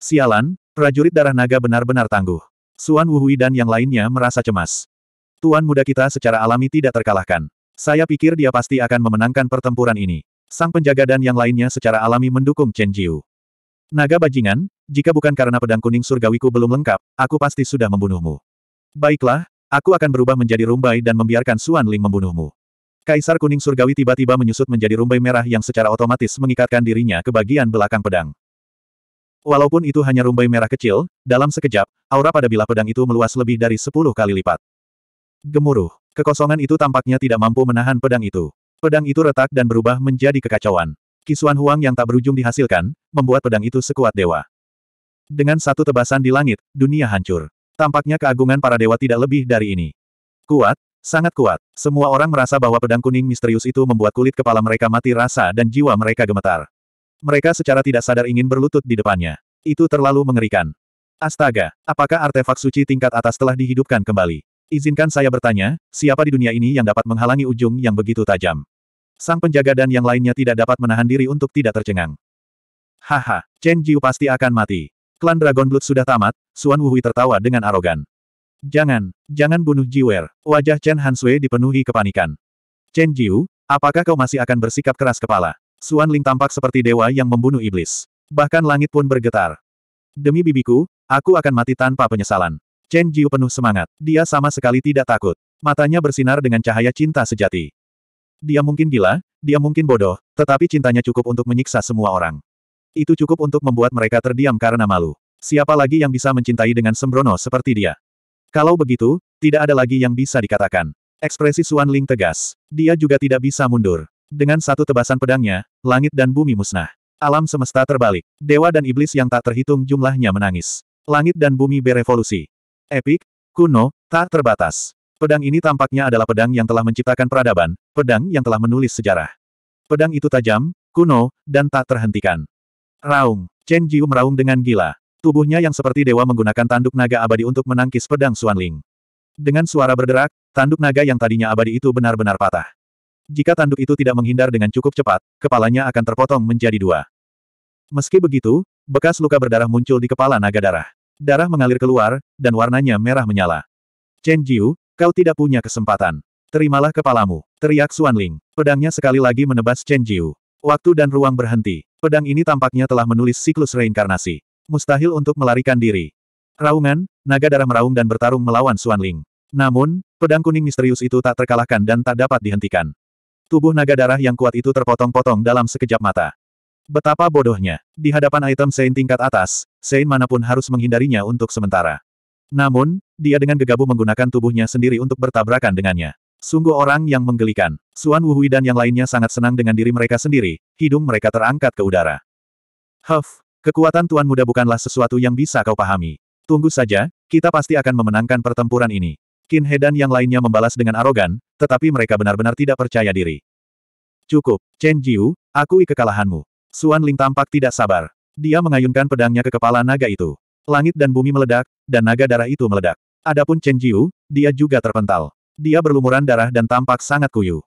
Speaker 1: Sialan, prajurit darah naga benar-benar tangguh. Suan Wuhui dan yang lainnya merasa cemas. Tuan muda kita secara alami tidak terkalahkan. Saya pikir dia pasti akan memenangkan pertempuran ini. Sang penjaga dan yang lainnya secara alami mendukung Chen Jiu. Naga bajingan, jika bukan karena pedang kuning surgawiku belum lengkap, aku pasti sudah membunuhmu. Baiklah, Aku akan berubah menjadi rumbai dan membiarkan Suan Ling membunuhmu. Kaisar Kuning Surgawi tiba-tiba menyusut menjadi rumbai merah yang secara otomatis mengikatkan dirinya ke bagian belakang pedang. Walaupun itu hanya rumbai merah kecil, dalam sekejap, aura pada bilah pedang itu meluas lebih dari sepuluh kali lipat. Gemuruh. Kekosongan itu tampaknya tidak mampu menahan pedang itu. Pedang itu retak dan berubah menjadi kekacauan. Kisuan Huang yang tak berujung dihasilkan, membuat pedang itu sekuat dewa. Dengan satu tebasan di langit, dunia hancur. Tampaknya keagungan para dewa tidak lebih dari ini. Kuat, sangat kuat. Semua orang merasa bahwa pedang kuning misterius itu membuat kulit kepala mereka mati rasa dan jiwa mereka gemetar. Mereka secara tidak sadar ingin berlutut di depannya. Itu terlalu mengerikan. Astaga, apakah artefak suci tingkat atas telah dihidupkan kembali? Izinkan saya bertanya, siapa di dunia ini yang dapat menghalangi ujung yang begitu tajam? Sang penjaga dan yang lainnya tidak dapat menahan diri untuk tidak tercengang. Haha, Chen Jiu pasti akan mati. Klan Dragon Blood sudah tamat, Suan Wuhui tertawa dengan arogan. Jangan, jangan bunuh Jiwer. Wajah Chen Hansui dipenuhi kepanikan. Chen Jiu, apakah kau masih akan bersikap keras kepala? Suan Ling tampak seperti dewa yang membunuh iblis. Bahkan langit pun bergetar. Demi bibiku, aku akan mati tanpa penyesalan. Chen Jiu penuh semangat. Dia sama sekali tidak takut. Matanya bersinar dengan cahaya cinta sejati. Dia mungkin gila, dia mungkin bodoh, tetapi cintanya cukup untuk menyiksa semua orang. Itu cukup untuk membuat mereka terdiam karena malu. Siapa lagi yang bisa mencintai dengan sembrono seperti dia? Kalau begitu, tidak ada lagi yang bisa dikatakan. Ekspresi Suan Ling tegas. Dia juga tidak bisa mundur. Dengan satu tebasan pedangnya, langit dan bumi musnah. Alam semesta terbalik. Dewa dan iblis yang tak terhitung jumlahnya menangis. Langit dan bumi berevolusi. Epik, kuno, tak terbatas. Pedang ini tampaknya adalah pedang yang telah menciptakan peradaban, pedang yang telah menulis sejarah. Pedang itu tajam, kuno, dan tak terhentikan. Raung. Chen Jiu meraung dengan gila. Tubuhnya yang seperti dewa menggunakan tanduk naga abadi untuk menangkis pedang Ling. Dengan suara berderak, tanduk naga yang tadinya abadi itu benar-benar patah. Jika tanduk itu tidak menghindar dengan cukup cepat, kepalanya akan terpotong menjadi dua. Meski begitu, bekas luka berdarah muncul di kepala naga darah. Darah mengalir keluar, dan warnanya merah menyala. Chen Jiu, kau tidak punya kesempatan. Terimalah kepalamu, teriak Ling. Pedangnya sekali lagi menebas Chen Jiu. Waktu dan ruang berhenti. Pedang ini tampaknya telah menulis siklus reinkarnasi. Mustahil untuk melarikan diri. Raungan, naga darah meraung dan bertarung melawan Xuan Ling. Namun, pedang kuning misterius itu tak terkalahkan dan tak dapat dihentikan. Tubuh naga darah yang kuat itu terpotong-potong dalam sekejap mata. Betapa bodohnya. Di hadapan item Sein tingkat atas, Sein manapun harus menghindarinya untuk sementara. Namun, dia dengan gegabah menggunakan tubuhnya sendiri untuk bertabrakan dengannya. Sungguh orang yang menggelikan. Suan Wu Hui dan yang lainnya sangat senang dengan diri mereka sendiri, hidung mereka terangkat ke udara. Huff, kekuatan Tuan Muda bukanlah sesuatu yang bisa kau pahami. Tunggu saja, kita pasti akan memenangkan pertempuran ini. Qin He dan yang lainnya membalas dengan arogan, tetapi mereka benar-benar tidak percaya diri. Cukup, Chen Jiu, akui kekalahanmu. Suan Ling tampak tidak sabar. Dia mengayunkan pedangnya ke kepala naga itu. Langit dan bumi meledak, dan naga darah itu meledak. Adapun Chen Jiu, dia juga terpental. Dia berlumuran darah dan tampak sangat kuyu.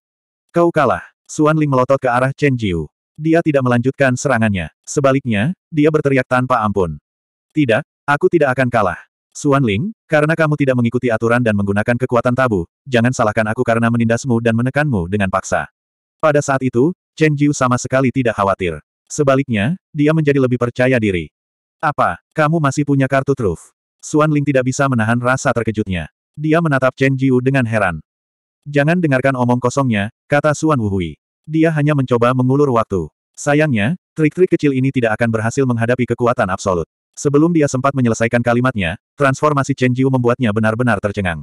Speaker 1: Kau kalah. Suan Ling melotot ke arah Chen Jiu. Dia tidak melanjutkan serangannya. Sebaliknya, dia berteriak tanpa ampun. Tidak, aku tidak akan kalah. Suan Ling, karena kamu tidak mengikuti aturan dan menggunakan kekuatan tabu, jangan salahkan aku karena menindasmu dan menekanmu dengan paksa. Pada saat itu, Chen Jiu sama sekali tidak khawatir. Sebaliknya, dia menjadi lebih percaya diri. Apa, kamu masih punya kartu truf? Suan Ling tidak bisa menahan rasa terkejutnya. Dia menatap Chen Jiu dengan heran. Jangan dengarkan omong kosongnya, kata Suan Wuhui. Dia hanya mencoba mengulur waktu. Sayangnya, trik-trik kecil ini tidak akan berhasil menghadapi kekuatan absolut. Sebelum dia sempat menyelesaikan kalimatnya, transformasi Chen Jiu membuatnya benar-benar tercengang.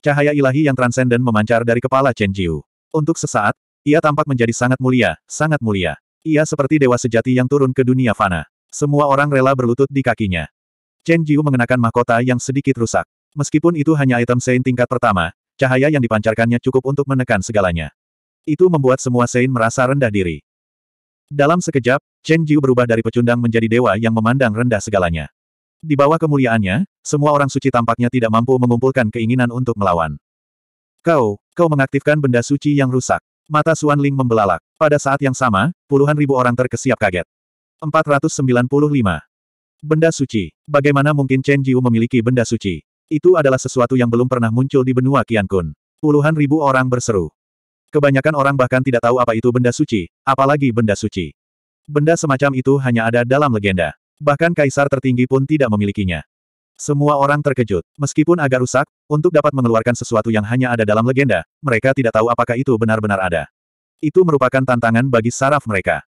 Speaker 1: Cahaya ilahi yang transenden memancar dari kepala Chen Jiu. Untuk sesaat, ia tampak menjadi sangat mulia, sangat mulia. Ia seperti dewa sejati yang turun ke dunia fana. Semua orang rela berlutut di kakinya. Chen Jiu mengenakan mahkota yang sedikit rusak. Meskipun itu hanya item Sein tingkat pertama, cahaya yang dipancarkannya cukup untuk menekan segalanya. Itu membuat semua Sein merasa rendah diri. Dalam sekejap, Chen Jiu berubah dari pecundang menjadi dewa yang memandang rendah segalanya. Di bawah kemuliaannya, semua orang suci tampaknya tidak mampu mengumpulkan keinginan untuk melawan. Kau, kau mengaktifkan benda suci yang rusak. Mata Suan Ling membelalak. Pada saat yang sama, puluhan ribu orang terkesiap kaget. 495. Benda suci. Bagaimana mungkin Chen Jiu memiliki benda suci? Itu adalah sesuatu yang belum pernah muncul di benua Kian Kun. Puluhan ribu orang berseru. Kebanyakan orang bahkan tidak tahu apa itu benda suci, apalagi benda suci. Benda semacam itu hanya ada dalam legenda. Bahkan kaisar tertinggi pun tidak memilikinya. Semua orang terkejut. Meskipun agak rusak, untuk dapat mengeluarkan sesuatu yang hanya ada dalam legenda, mereka tidak tahu apakah itu benar-benar ada. Itu merupakan tantangan bagi saraf mereka.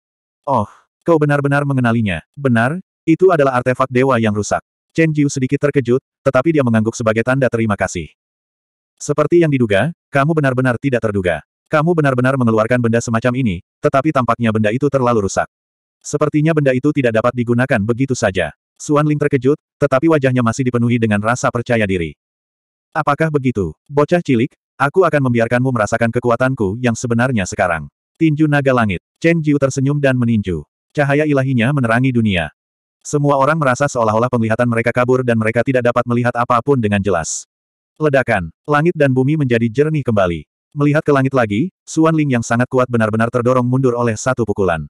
Speaker 1: Oh, kau benar-benar mengenalinya. Benar, itu adalah artefak dewa yang rusak. Chen Jiu sedikit terkejut, tetapi dia mengangguk sebagai tanda terima kasih. Seperti yang diduga, kamu benar-benar tidak terduga. Kamu benar-benar mengeluarkan benda semacam ini, tetapi tampaknya benda itu terlalu rusak. Sepertinya benda itu tidak dapat digunakan begitu saja. Suan Ling terkejut, tetapi wajahnya masih dipenuhi dengan rasa percaya diri. Apakah begitu? Bocah cilik, aku akan membiarkanmu merasakan kekuatanku yang sebenarnya sekarang. Tinju naga langit. Chen Jiu tersenyum dan meninju. Cahaya ilahinya menerangi dunia. Semua orang merasa seolah-olah penglihatan mereka kabur dan mereka tidak dapat melihat apapun dengan jelas. Ledakan, langit dan bumi menjadi jernih kembali. Melihat ke langit lagi, Suan Ling yang sangat kuat benar-benar terdorong mundur oleh satu pukulan.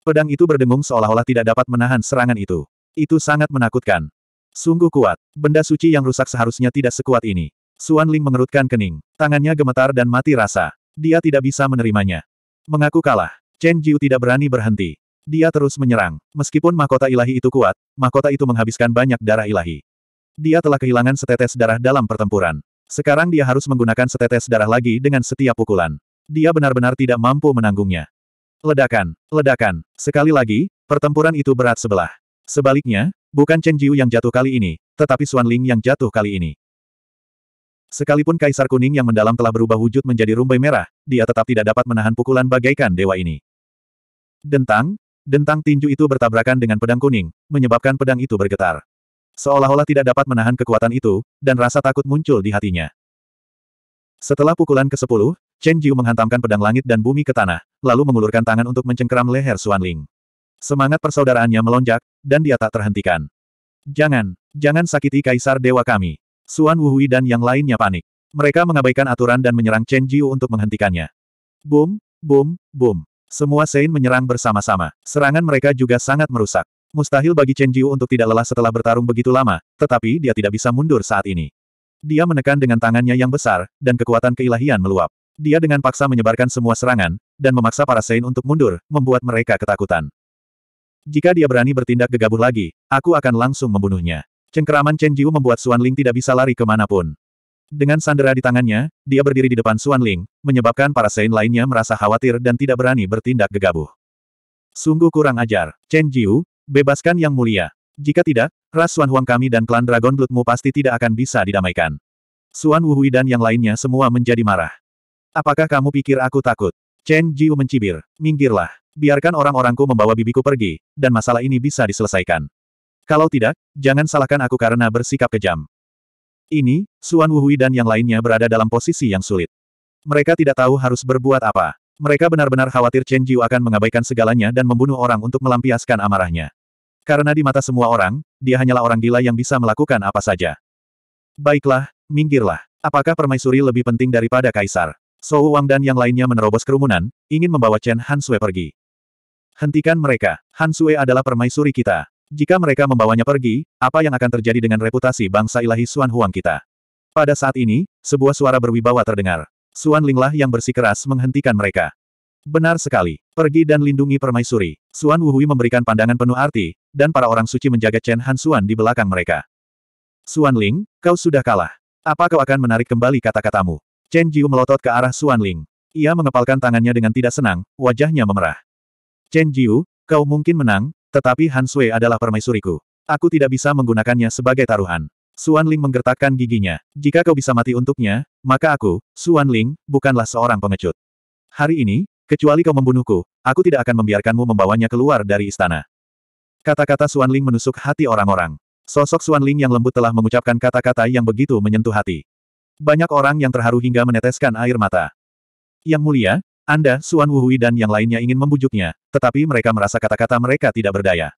Speaker 1: Pedang itu berdengung seolah-olah tidak dapat menahan serangan itu. Itu sangat menakutkan. Sungguh kuat. Benda suci yang rusak seharusnya tidak sekuat ini. Suan Ling mengerutkan kening. Tangannya gemetar dan mati rasa. Dia tidak bisa menerimanya. Mengaku kalah. Chen Jiu tidak berani berhenti. Dia terus menyerang. Meskipun mahkota ilahi itu kuat, mahkota itu menghabiskan banyak darah ilahi. Dia telah kehilangan setetes darah dalam pertempuran. Sekarang dia harus menggunakan setetes darah lagi dengan setiap pukulan. Dia benar-benar tidak mampu menanggungnya. Ledakan, ledakan. Sekali lagi, pertempuran itu berat sebelah. Sebaliknya, bukan Chen Jiu yang jatuh kali ini, tetapi Xuan Ling yang jatuh kali ini. Sekalipun Kaisar Kuning yang mendalam telah berubah wujud menjadi rumbai merah, dia tetap tidak dapat menahan pukulan bagaikan dewa ini. Dentang, Dentang tinju itu bertabrakan dengan pedang kuning, menyebabkan pedang itu bergetar. Seolah-olah tidak dapat menahan kekuatan itu, dan rasa takut muncul di hatinya. Setelah pukulan ke-10, Chen Jiu menghantamkan pedang langit dan bumi ke tanah, lalu mengulurkan tangan untuk mencengkeram leher Xuan Ling. Semangat persaudaraannya melonjak, dan dia tak terhentikan. Jangan, jangan sakiti kaisar dewa kami. Xuan Wuhui dan yang lainnya panik. Mereka mengabaikan aturan dan menyerang Chen Jiu untuk menghentikannya. Boom, boom, boom. Semua Sein menyerang bersama-sama. Serangan mereka juga sangat merusak. Mustahil bagi Chen Jiu untuk tidak lelah setelah bertarung begitu lama, tetapi dia tidak bisa mundur saat ini. Dia menekan dengan tangannya yang besar, dan kekuatan keilahian meluap. Dia dengan paksa menyebarkan semua serangan, dan memaksa para Sein untuk mundur, membuat mereka ketakutan. Jika dia berani bertindak gegabah lagi, aku akan langsung membunuhnya. Cengkeraman Chen Jiu membuat Xuan Ling tidak bisa lari kemanapun. Dengan sandera di tangannya, dia berdiri di depan Xuan Ling, menyebabkan para Saint lainnya merasa khawatir dan tidak berani bertindak gegabah. Sungguh kurang ajar. Chen Jiu, bebaskan yang mulia. Jika tidak, ras Xuan Huang kami dan klan Dragon Bloodmu pasti tidak akan bisa didamaikan. Xuan Wuhui dan yang lainnya semua menjadi marah. Apakah kamu pikir aku takut? Chen Jiu mencibir. Minggirlah. Biarkan orang-orangku membawa bibiku pergi, dan masalah ini bisa diselesaikan. Kalau tidak, jangan salahkan aku karena bersikap kejam. Ini, Suan Wuhui dan yang lainnya berada dalam posisi yang sulit. Mereka tidak tahu harus berbuat apa. Mereka benar-benar khawatir Chen Jiu akan mengabaikan segalanya dan membunuh orang untuk melampiaskan amarahnya. Karena di mata semua orang, dia hanyalah orang gila yang bisa melakukan apa saja. Baiklah, minggirlah. Apakah permaisuri lebih penting daripada kaisar? So Wang dan yang lainnya menerobos kerumunan, ingin membawa Chen Han Sui pergi. Hentikan mereka. Han Sui adalah permaisuri kita. Jika mereka membawanya pergi, apa yang akan terjadi dengan reputasi bangsa ilahi Suan Huang kita? Pada saat ini, sebuah suara berwibawa terdengar. Suan Linglah yang bersikeras menghentikan mereka. Benar sekali, pergi dan lindungi permaisuri. Suan Wuhui memberikan pandangan penuh arti, dan para orang suci menjaga Chen Han Xuan di belakang mereka. Suan Ling, kau sudah kalah. Apa kau akan menarik kembali kata-katamu? Chen Jiu melotot ke arah Suan Ling. Ia mengepalkan tangannya dengan tidak senang, wajahnya memerah. Chen Jiu, kau mungkin menang, tetapi Han Sui adalah permaisuriku. Aku tidak bisa menggunakannya sebagai taruhan. Suan Ling menggertakkan giginya. Jika kau bisa mati untuknya, maka aku, Suan Ling, bukanlah seorang pengecut. Hari ini, kecuali kau membunuhku, aku tidak akan membiarkanmu membawanya keluar dari istana. Kata-kata Suan Ling menusuk hati orang-orang. Sosok Suan Ling yang lembut telah mengucapkan kata-kata yang begitu menyentuh hati. Banyak orang yang terharu hingga meneteskan air mata. Yang mulia, anda, Suan Wuhui dan yang lainnya ingin membujuknya, tetapi mereka merasa kata-kata mereka tidak berdaya.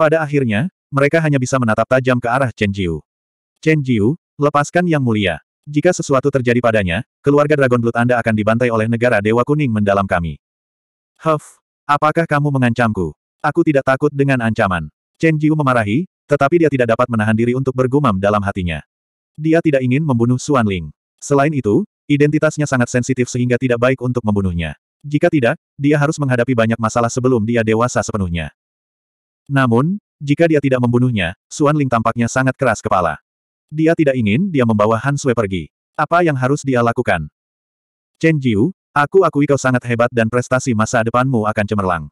Speaker 1: Pada akhirnya, mereka hanya bisa menatap tajam ke arah Chen Jiu. Chen Jiu, lepaskan Yang Mulia. Jika sesuatu terjadi padanya, keluarga Dragon Blood Anda akan dibantai oleh negara Dewa Kuning mendalam kami. Huff, apakah kamu mengancamku? Aku tidak takut dengan ancaman. Chen Jiu memarahi, tetapi dia tidak dapat menahan diri untuk bergumam dalam hatinya. Dia tidak ingin membunuh Suan Ling. Selain itu, Identitasnya sangat sensitif sehingga tidak baik untuk membunuhnya. Jika tidak, dia harus menghadapi banyak masalah sebelum dia dewasa sepenuhnya. Namun, jika dia tidak membunuhnya, Suan Ling tampaknya sangat keras kepala. Dia tidak ingin dia membawa Han Sui pergi. Apa yang harus dia lakukan? Chen Jiu, aku akui kau sangat hebat dan prestasi masa depanmu akan cemerlang.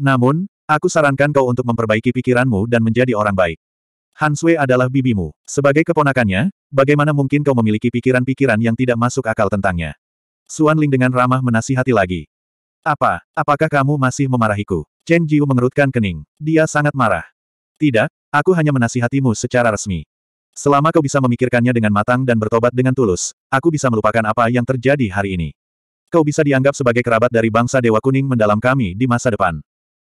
Speaker 1: Namun, aku sarankan kau untuk memperbaiki pikiranmu dan menjadi orang baik. Han adalah bibimu. Sebagai keponakannya, bagaimana mungkin kau memiliki pikiran-pikiran yang tidak masuk akal tentangnya? Suan Ling dengan ramah menasihati lagi. Apa? Apakah kamu masih memarahiku? Chen Jiu mengerutkan kening. Dia sangat marah. Tidak, aku hanya menasihatimu secara resmi. Selama kau bisa memikirkannya dengan matang dan bertobat dengan tulus, aku bisa melupakan apa yang terjadi hari ini kau bisa dianggap sebagai kerabat dari bangsa Dewa Kuning mendalam kami di masa depan.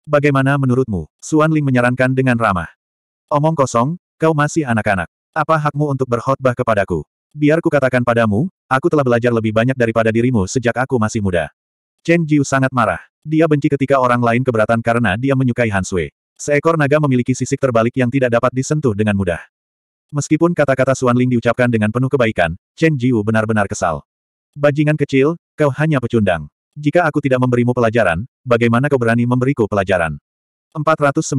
Speaker 1: Bagaimana menurutmu? Suan Ling menyarankan dengan ramah. Omong kosong, kau masih anak-anak. Apa hakmu untuk berkhotbah kepadaku? Biar ku katakan padamu, aku telah belajar lebih banyak daripada dirimu sejak aku masih muda. Chen Jiu sangat marah. Dia benci ketika orang lain keberatan karena dia menyukai Han Sui. Seekor naga memiliki sisik terbalik yang tidak dapat disentuh dengan mudah. Meskipun kata-kata Suan Ling diucapkan dengan penuh kebaikan, Chen Jiu benar-benar kesal. Bajingan kecil, kau hanya pecundang. Jika aku tidak memberimu pelajaran, bagaimana kau berani memberiku pelajaran? 496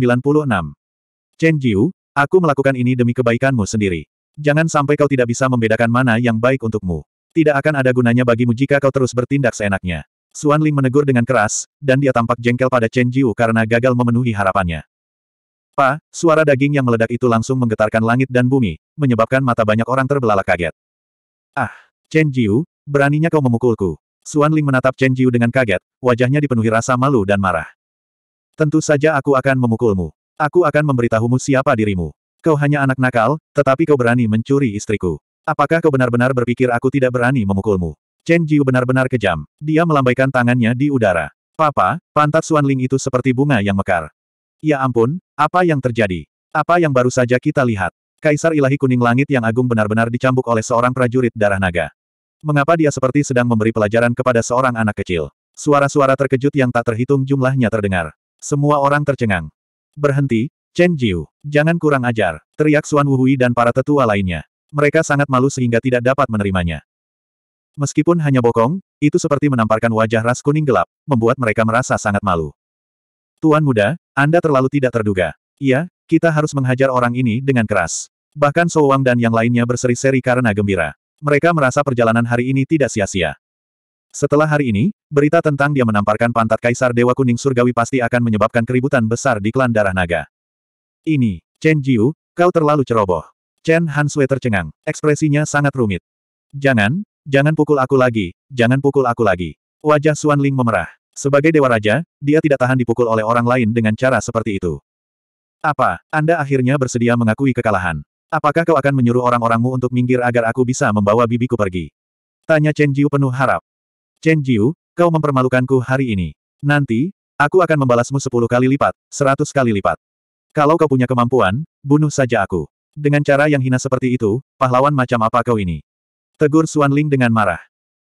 Speaker 1: Chen Jiu, aku melakukan ini demi kebaikanmu sendiri. Jangan sampai kau tidak bisa membedakan mana yang baik untukmu. Tidak akan ada gunanya bagimu jika kau terus bertindak seenaknya. Suan Ling menegur dengan keras, dan dia tampak jengkel pada Chen Jiu karena gagal memenuhi harapannya. Pa, suara daging yang meledak itu langsung menggetarkan langit dan bumi, menyebabkan mata banyak orang terbelalak kaget. Ah, Chen Jiu, beraninya kau memukulku. Suan Ling menatap Chen Jiu dengan kaget, wajahnya dipenuhi rasa malu dan marah. Tentu saja aku akan memukulmu. Aku akan memberitahumu siapa dirimu. Kau hanya anak nakal, tetapi kau berani mencuri istriku. Apakah kau benar-benar berpikir aku tidak berani memukulmu? Chen Jiu benar-benar kejam. Dia melambaikan tangannya di udara. Papa, pantat Suan Ling itu seperti bunga yang mekar. Ya ampun, apa yang terjadi? Apa yang baru saja kita lihat? Kaisar Ilahi Kuning Langit yang agung benar-benar dicambuk oleh seorang prajurit darah naga. Mengapa dia seperti sedang memberi pelajaran kepada seorang anak kecil? Suara-suara terkejut yang tak terhitung jumlahnya terdengar. Semua orang tercengang. Berhenti, Chen Jiu. Jangan kurang ajar, teriak Suan Wuhui dan para tetua lainnya. Mereka sangat malu sehingga tidak dapat menerimanya. Meskipun hanya bokong, itu seperti menamparkan wajah ras kuning gelap, membuat mereka merasa sangat malu. Tuan muda, Anda terlalu tidak terduga. Iya, kita harus menghajar orang ini dengan keras. Bahkan Sowang dan yang lainnya berseri-seri karena gembira. Mereka merasa perjalanan hari ini tidak sia-sia. Setelah hari ini, berita tentang dia menamparkan pantat Kaisar Dewa Kuning Surgawi pasti akan menyebabkan keributan besar di klan Darah Naga. Ini, Chen Jiu, kau terlalu ceroboh. Chen Sui tercengang, ekspresinya sangat rumit. Jangan, jangan pukul aku lagi, jangan pukul aku lagi. Wajah Xuan Ling memerah. Sebagai Dewa Raja, dia tidak tahan dipukul oleh orang lain dengan cara seperti itu. Apa, Anda akhirnya bersedia mengakui kekalahan? Apakah kau akan menyuruh orang-orangmu untuk minggir agar aku bisa membawa bibiku pergi? Tanya Chen Jiu penuh harap. Chen Jiu, kau mempermalukanku hari ini. Nanti, aku akan membalasmu sepuluh kali lipat, seratus kali lipat. Kalau kau punya kemampuan, bunuh saja aku. Dengan cara yang hina seperti itu, pahlawan macam apa kau ini? Tegur Xuan Ling dengan marah.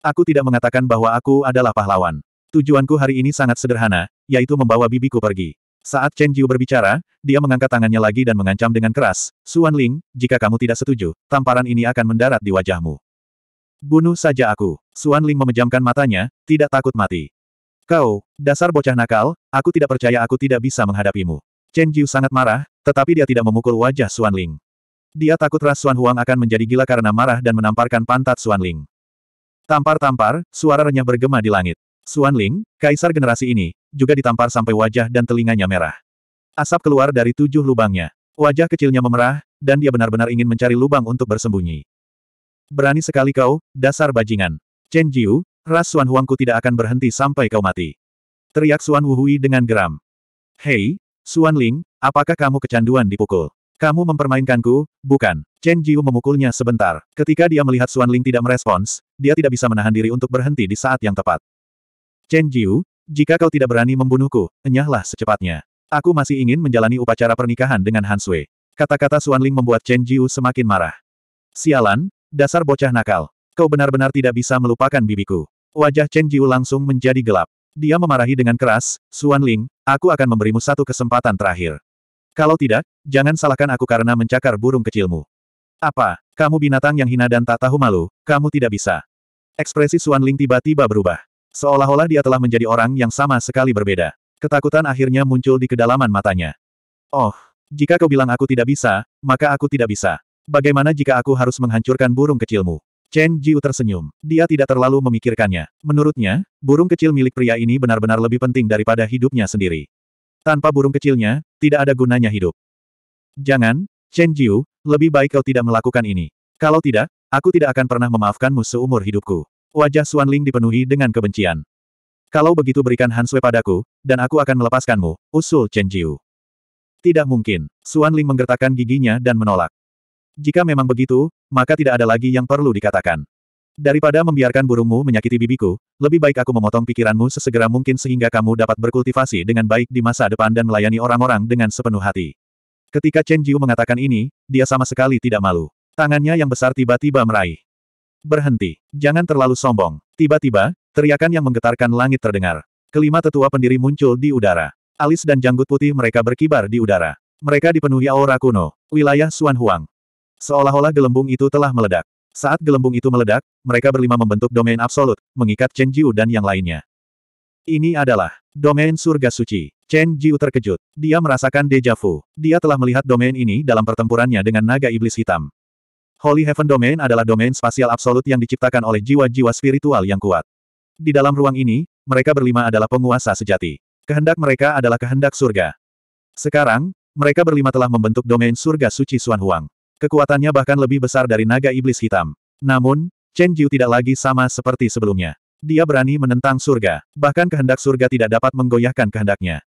Speaker 1: Aku tidak mengatakan bahwa aku adalah pahlawan. Tujuanku hari ini sangat sederhana, yaitu membawa bibiku pergi. Saat Chen Jiu berbicara, dia mengangkat tangannya lagi dan mengancam dengan keras, Xuan Ling, jika kamu tidak setuju, tamparan ini akan mendarat di wajahmu. Bunuh saja aku. Suan Ling memejamkan matanya, tidak takut mati. Kau, dasar bocah nakal, aku tidak percaya aku tidak bisa menghadapimu. Chen Jiu sangat marah, tetapi dia tidak memukul wajah Suan Ling. Dia takut ras Suan Huang akan menjadi gila karena marah dan menamparkan pantat Suan Ling. Tampar-tampar, suara renyah bergema di langit. Suan Ling, kaisar generasi ini, juga ditampar sampai wajah dan telinganya merah. Asap keluar dari tujuh lubangnya. Wajah kecilnya memerah, dan dia benar-benar ingin mencari lubang untuk bersembunyi. Berani sekali kau, dasar bajingan. Chen Jiu, ras Suan Huangku tidak akan berhenti sampai kau mati. Teriak Suan Wuhui dengan geram. Hei, Suan Ling, apakah kamu kecanduan dipukul? Kamu mempermainkanku, bukan? Chen Jiu memukulnya sebentar. Ketika dia melihat Suan Ling tidak merespons, dia tidak bisa menahan diri untuk berhenti di saat yang tepat. Chen Jiu, jika kau tidak berani membunuhku, enyahlah secepatnya. Aku masih ingin menjalani upacara pernikahan dengan Han Sui. Kata-kata Suan Ling membuat Chen Jiu semakin marah. Sialan, Dasar bocah nakal. Kau benar-benar tidak bisa melupakan bibiku. Wajah Chen Jiu langsung menjadi gelap. Dia memarahi dengan keras, Suan Ling, aku akan memberimu satu kesempatan terakhir. Kalau tidak, jangan salahkan aku karena mencakar burung kecilmu. Apa, kamu binatang yang hina dan tak tahu malu, kamu tidak bisa. Ekspresi Suan Ling tiba-tiba berubah. Seolah-olah dia telah menjadi orang yang sama sekali berbeda. Ketakutan akhirnya muncul di kedalaman matanya. Oh, jika kau bilang aku tidak bisa, maka aku tidak bisa. Bagaimana jika aku harus menghancurkan burung kecilmu? Chen Jiu tersenyum. Dia tidak terlalu memikirkannya. Menurutnya, burung kecil milik pria ini benar-benar lebih penting daripada hidupnya sendiri. Tanpa burung kecilnya, tidak ada gunanya hidup. Jangan, Chen Jiu, lebih baik kau tidak melakukan ini. Kalau tidak, aku tidak akan pernah memaafkanmu seumur hidupku. Wajah Xuan Ling dipenuhi dengan kebencian. Kalau begitu berikan Han Sui padaku, dan aku akan melepaskanmu, usul Chen Jiu. Tidak mungkin. Xuan Ling menggertakkan giginya dan menolak. Jika memang begitu, maka tidak ada lagi yang perlu dikatakan. Daripada membiarkan burungmu menyakiti bibiku, lebih baik aku memotong pikiranmu sesegera mungkin sehingga kamu dapat berkultivasi dengan baik di masa depan dan melayani orang-orang dengan sepenuh hati. Ketika Chen Jiu mengatakan ini, dia sama sekali tidak malu. Tangannya yang besar tiba-tiba meraih. Berhenti. Jangan terlalu sombong. Tiba-tiba, teriakan yang menggetarkan langit terdengar. Kelima tetua pendiri muncul di udara. Alis dan janggut putih mereka berkibar di udara. Mereka dipenuhi aura kuno. Wilayah Xuan Seolah-olah gelembung itu telah meledak. Saat gelembung itu meledak, mereka berlima membentuk domain absolut, mengikat Chen Jiu dan yang lainnya. Ini adalah domain surga suci. Chen Jiu terkejut. Dia merasakan deja vu. Dia telah melihat domain ini dalam pertempurannya dengan naga iblis hitam. Holy Heaven Domain adalah domain spasial absolut yang diciptakan oleh jiwa-jiwa spiritual yang kuat. Di dalam ruang ini, mereka berlima adalah penguasa sejati. Kehendak mereka adalah kehendak surga. Sekarang, mereka berlima telah membentuk domain surga suci Xuan Huang. Kekuatannya bahkan lebih besar dari naga iblis hitam. Namun, Chen Jiu tidak lagi sama seperti sebelumnya. Dia berani menentang surga, bahkan kehendak surga tidak dapat menggoyahkan kehendaknya.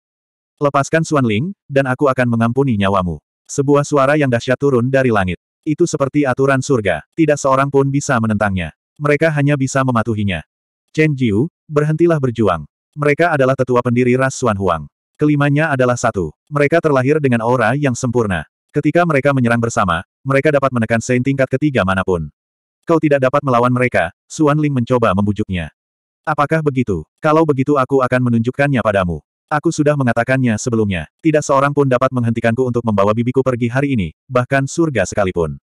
Speaker 1: Lepaskan Xuan Ling, dan aku akan mengampuni nyawamu. Sebuah suara yang dahsyat turun dari langit. Itu seperti aturan surga, tidak seorang pun bisa menentangnya. Mereka hanya bisa mematuhinya. Chen Jiu, berhentilah berjuang. Mereka adalah tetua pendiri ras Xuan Huang. Kelimanya adalah satu. Mereka terlahir dengan aura yang sempurna. Ketika mereka menyerang bersama, mereka dapat menekan Sein tingkat ketiga manapun. Kau tidak dapat melawan mereka, Suan Ling mencoba membujuknya. Apakah begitu? Kalau begitu aku akan menunjukkannya padamu. Aku sudah mengatakannya sebelumnya. Tidak seorang pun dapat menghentikanku untuk membawa bibiku pergi hari ini, bahkan surga sekalipun.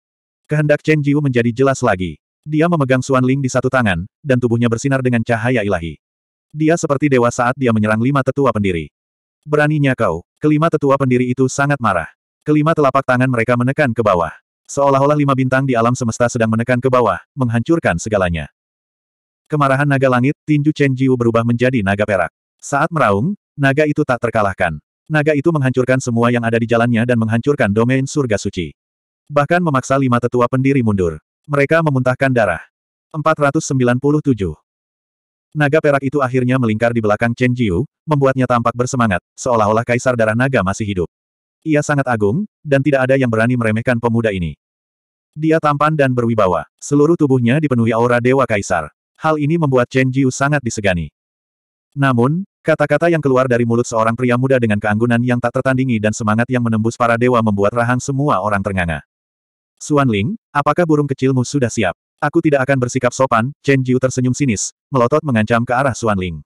Speaker 1: Kehendak Chen Jiu menjadi jelas lagi. Dia memegang Suan Ling di satu tangan, dan tubuhnya bersinar dengan cahaya ilahi. Dia seperti dewa saat dia menyerang lima tetua pendiri. Beraninya kau, kelima tetua pendiri itu sangat marah. Kelima telapak tangan mereka menekan ke bawah. Seolah-olah lima bintang di alam semesta sedang menekan ke bawah, menghancurkan segalanya. Kemarahan naga langit, tinju Chen Jiu berubah menjadi naga perak. Saat meraung, naga itu tak terkalahkan. Naga itu menghancurkan semua yang ada di jalannya dan menghancurkan domain surga suci. Bahkan memaksa lima tetua pendiri mundur. Mereka memuntahkan darah. 497. Naga perak itu akhirnya melingkar di belakang Chen Jiu, membuatnya tampak bersemangat, seolah-olah kaisar darah naga masih hidup. Ia sangat agung, dan tidak ada yang berani meremehkan pemuda ini. Dia tampan dan berwibawa. Seluruh tubuhnya dipenuhi aura Dewa Kaisar. Hal ini membuat Chen Jiu sangat disegani. Namun, kata-kata yang keluar dari mulut seorang pria muda dengan keanggunan yang tak tertandingi dan semangat yang menembus para dewa membuat rahang semua orang ternganga. Suan Ling, apakah burung kecilmu sudah siap? Aku tidak akan bersikap sopan, Chen Jiu tersenyum sinis, melotot mengancam ke arah Suan Ling.